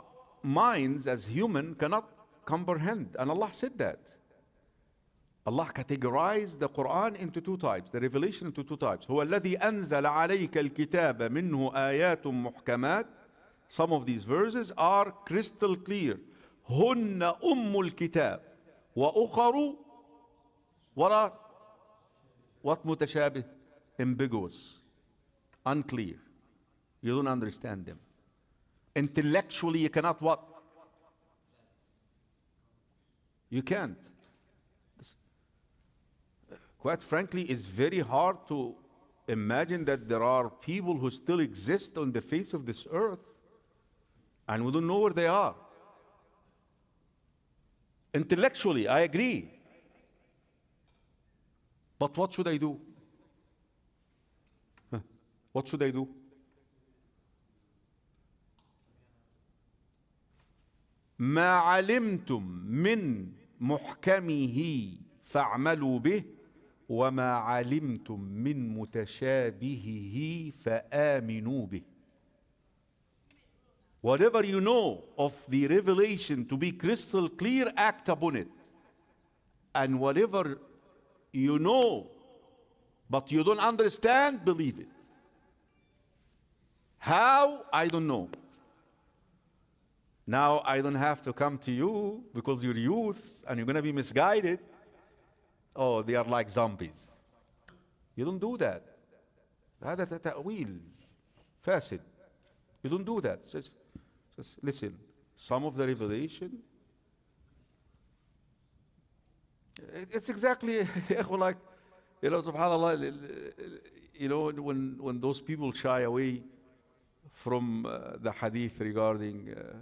minds as human cannot comprehend. And Allah said that. Allah categorized the Quran into two types, the revelation into two types. هو الذي أنزل عليك الكتاب منه آيات محكمات. Some of these verses are crystal clear. هن أم الكتاب. وأخر what what mutashabih ambiguous unclear you don't understand them intellectually you cannot what you can't quite frankly it's very hard to imagine that there are people who still exist on the face of this earth and we don't know where they are Intellectually, I agree. But what should I do? Huh. What should I do? ما علمتم من محكمه فاعملوا به وما علمتم من متشابهه فامنوا به whatever you know of the revelation to be crystal clear, act upon it. And whatever you know but you don't understand, believe it. How? I don't know. Now I don't have to come to you because you're youth and you're going to be misguided. Oh, they are like zombies. You don't do that. هذا تأويل فاسد. You don't do that. Just listen, some of the revelation. It's exactly like, you know, subhanAllah, you know, when, when those people shy away from uh, the hadith regarding. Uh,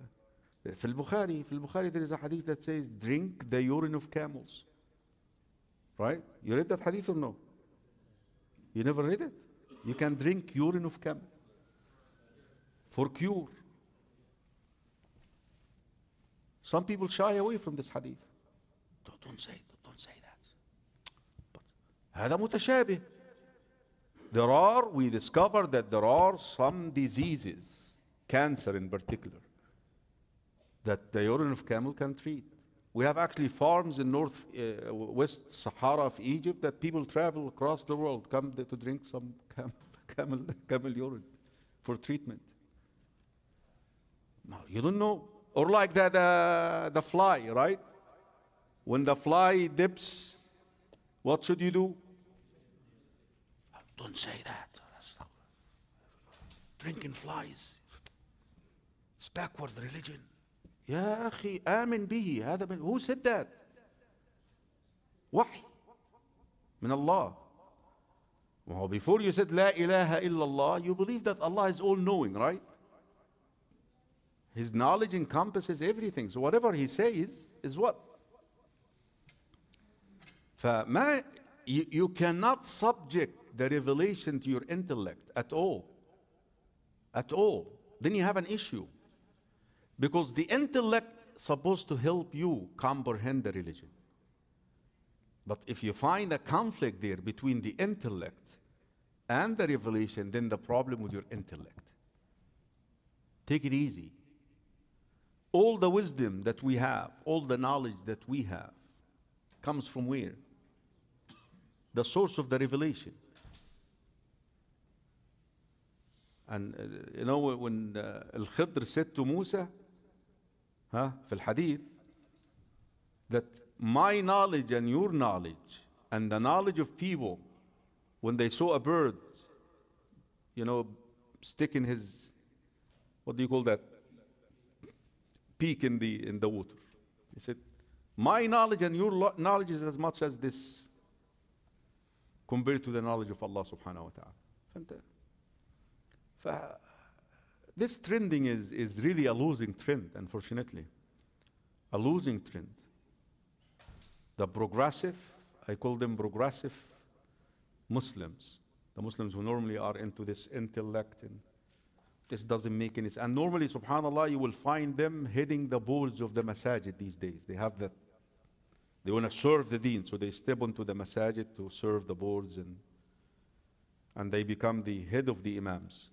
Bukhari, البخاري Bukhari there is a hadith that says drink the urine of camels right you read that hadith or no you never read it you can drink urine of camel for cure Some people shy away from this hadith. Don't, don't say it, don't say that. But هذا متشابه. There are, we discovered that there are some diseases, cancer in particular, that the urine of camel can treat. We have actually farms in north uh, west Sahara of Egypt that people travel across the world come to drink some camel, camel urine for treatment. Now you don't know or like the, the, uh, the fly, right? When the fly dips, what should you do? Don't say that. Drinking flies. It's backward religion. Yeah, أخي آمن به هذا who said that Why? من الله well, before you said لا إله إلا الله you believe that Allah is all knowing right his knowledge encompasses everything. So whatever he says is what? فما, you, you cannot subject the revelation to your intellect at all. At all. Then you have an issue. Because the intellect supposed to help you comprehend the religion. But if you find a conflict there between the intellect and the revelation, then the problem with your intellect. Take it easy. All the wisdom that we have, all the knowledge that we have, comes from where? The source of the revelation. And uh, you know when uh, Al-Khidr said to Musa, huh, في الحديث, that my knowledge and your knowledge and the knowledge of people, when they saw a bird, you know, stick in his, what do you call that? peak in the, in the water. He said, My knowledge and your knowledge is as much as this compared to the knowledge of Allah subhanahu wa ta'ala. this trending is, is really a losing trend, unfortunately. A losing trend. The progressive, I call them progressive Muslims, the Muslims who normally are into this intellect and just doesn't make any sense. And normally, subhanAllah, you will find them hitting the boards of the masajid these days. They have that. They want to serve the deen, so they step onto the masajid to serve the boards and and they become the head of the imams.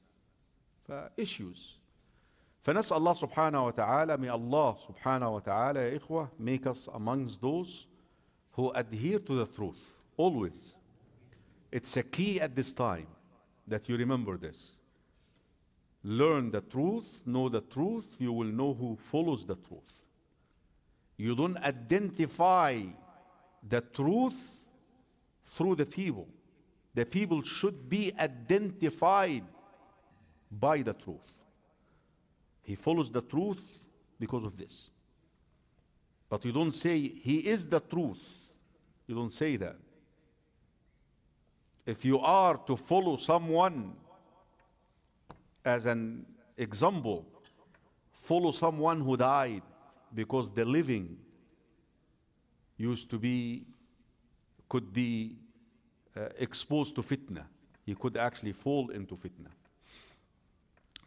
Issues. فنسأل الله سبحانه وتعالى may Allah سبحانه وتعالى يا إخوة make us amongst those who adhere to the truth always it's a key at this time that you remember this Learn the truth, know the truth, you will know who follows the truth. You don't identify the truth through the people. The people should be identified by the truth. He follows the truth because of this. But you don't say, He is the truth. You don't say that. If you are to follow someone as an example, follow someone who died because the living used to be, could be uh, exposed to fitna. He could actually fall into fitna.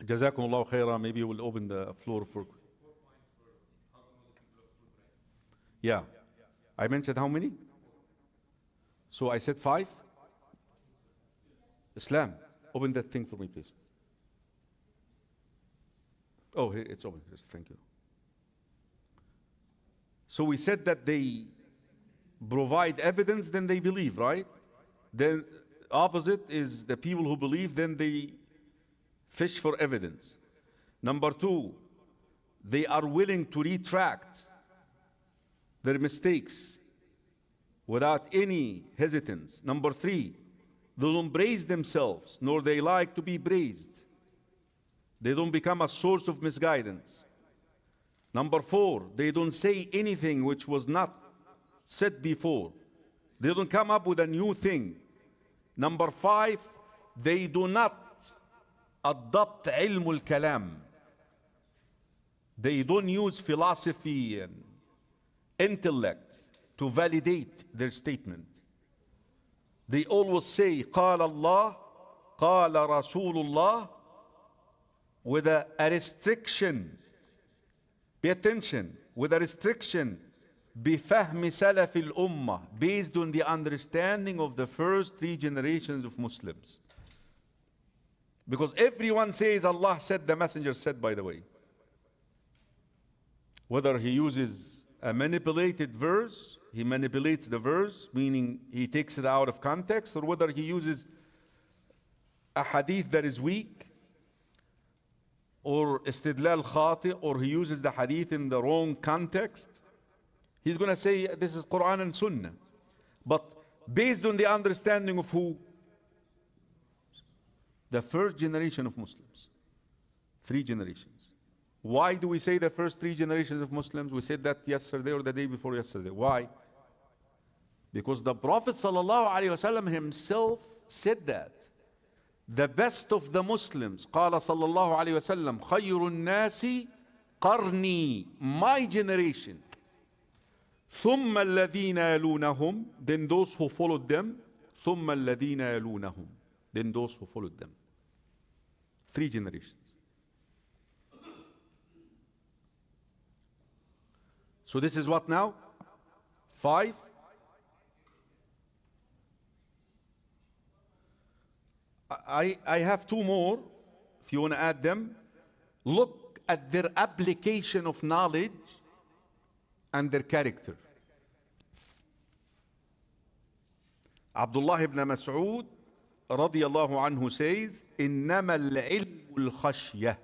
Jazakumullah khairah. Maybe we'll open the floor for. Yeah. I mentioned how many? So I said five? Islam. Open that thing for me, please. Oh, it's open. Yes, thank you. So we said that they provide evidence, then they believe, right? Then opposite is the people who believe, then they fish for evidence. Number two, they are willing to retract their mistakes without any hesitance. Number three, they don't praise themselves, nor they like to be praised. They don't become a source of misguidance. Number four, they don't say anything which was not said before. They don't come up with a new thing. Number five, they do not adopt ilmul kalam. They don't use philosophy and intellect to validate their statement. They always say, قال الله, قال رسول الله, with a, a restriction pay attention with a restriction بفهم سلف الأمة based on the understanding of the first three generations of Muslims. Because everyone says Allah said, the messenger said, by the way. Whether he uses a manipulated verse, he manipulates the verse, meaning he takes it out of context, or whether he uses a hadith that is weak, or istidlal khati or he uses the hadith in the wrong context, he's going to say this is Quran and Sunnah. But based on the understanding of who? The first generation of Muslims. Three generations. Why do we say the first three generations of Muslims? We said that yesterday or the day before yesterday. Why? Because the Prophet ﷺ himself said that the best of the Muslims, قال صلى الله عليه وسلم خير الناس قرني my generation ثم الذين يلونهم then those who followed them ثم الذين يلونهم then those who followed them three generations so this is what now five I, I have two more if you want to add them. Look at their application of knowledge and their character. Abdullah ibn Mas'ud رضي الله عنه says إنما العلم الخشية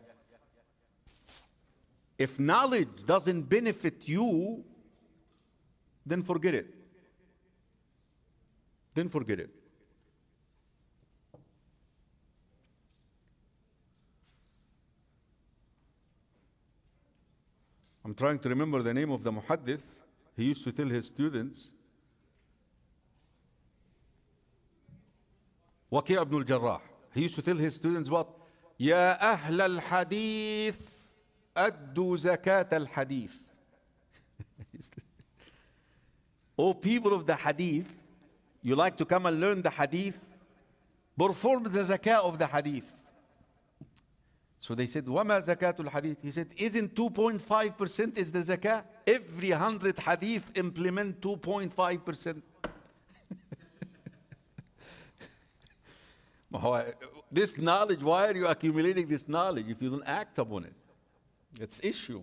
If knowledge doesn't benefit you then forget it then forget it I'm trying to remember the name of the muhaddith. He used to tell his students, Waqi' ibn al-Jarrah. He used to tell his students what? Ya ahl al-hadith, addu zakat al-hadith. O people of the hadith, you like to come and learn the hadith, perform the zakat of the hadith. So they said, وَمَا زَكَاةُ الْحَدِيثِ He said, isn't 2.5% is the zakah? Every 100 hadith implement 2.5%. this knowledge, why are you accumulating this knowledge if you don't act upon it? It's issue.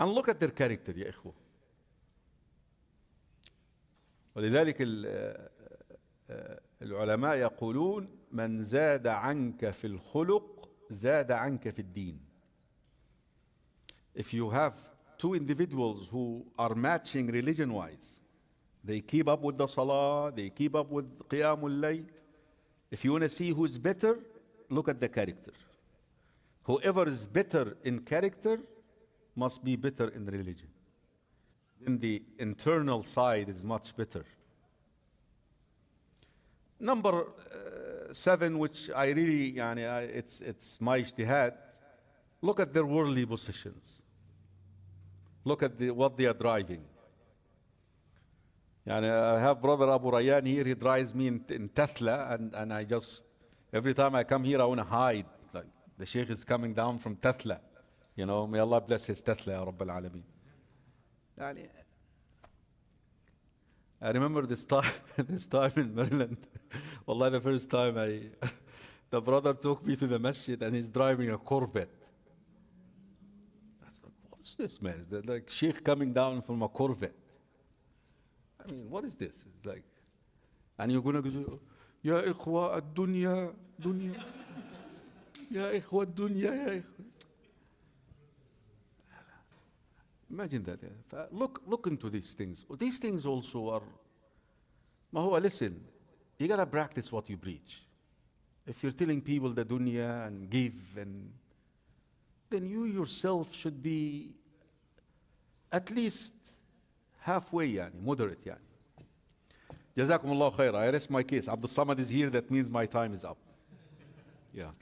And look at their character يا إخوة. ولذلك العلماء يقولون من زاد عنك في الخلق زاد عنك في الدين if you have two individuals who are matching religion wise they keep up with the salah they keep up with qiyam al-layl if you want to see who's better look at the character whoever is better in character must be better in religion then the internal side is much better number uh, seven, which I really, يعني, it's, it's my ijtihad, look at their worldly positions. Look at the, what they are driving. يعني, I have brother Abu Rayyan here, he drives me in, in Tesla, and, and I just, every time I come here, I want to hide. Like, the Sheikh is coming down from Tesla. You know, may Allah bless his Tesla, Ya Rabbil Alameen. يعني, I remember this time, this time in Maryland. Wallahi, the first time I, the brother took me to the masjid and he's driving a Corvette. I thought, what's this, man? It's like Sheikh coming down from a Corvette. I mean, what is this? It's like, and you're gonna go, Ya ikhwa ad-dunya, dunya. Ya ikhwa ad-dunya, ya ikhwa. Imagine that. Yeah. Look, look into these things. These things also are, Mahua, listen, you got to practice what you preach. If you're telling people the dunya and give, and then you yourself should be at least halfway, yani moderate. yani. Jazakumullah khair. I rest my case. Abdul Samad is here. That means my time is up. yeah.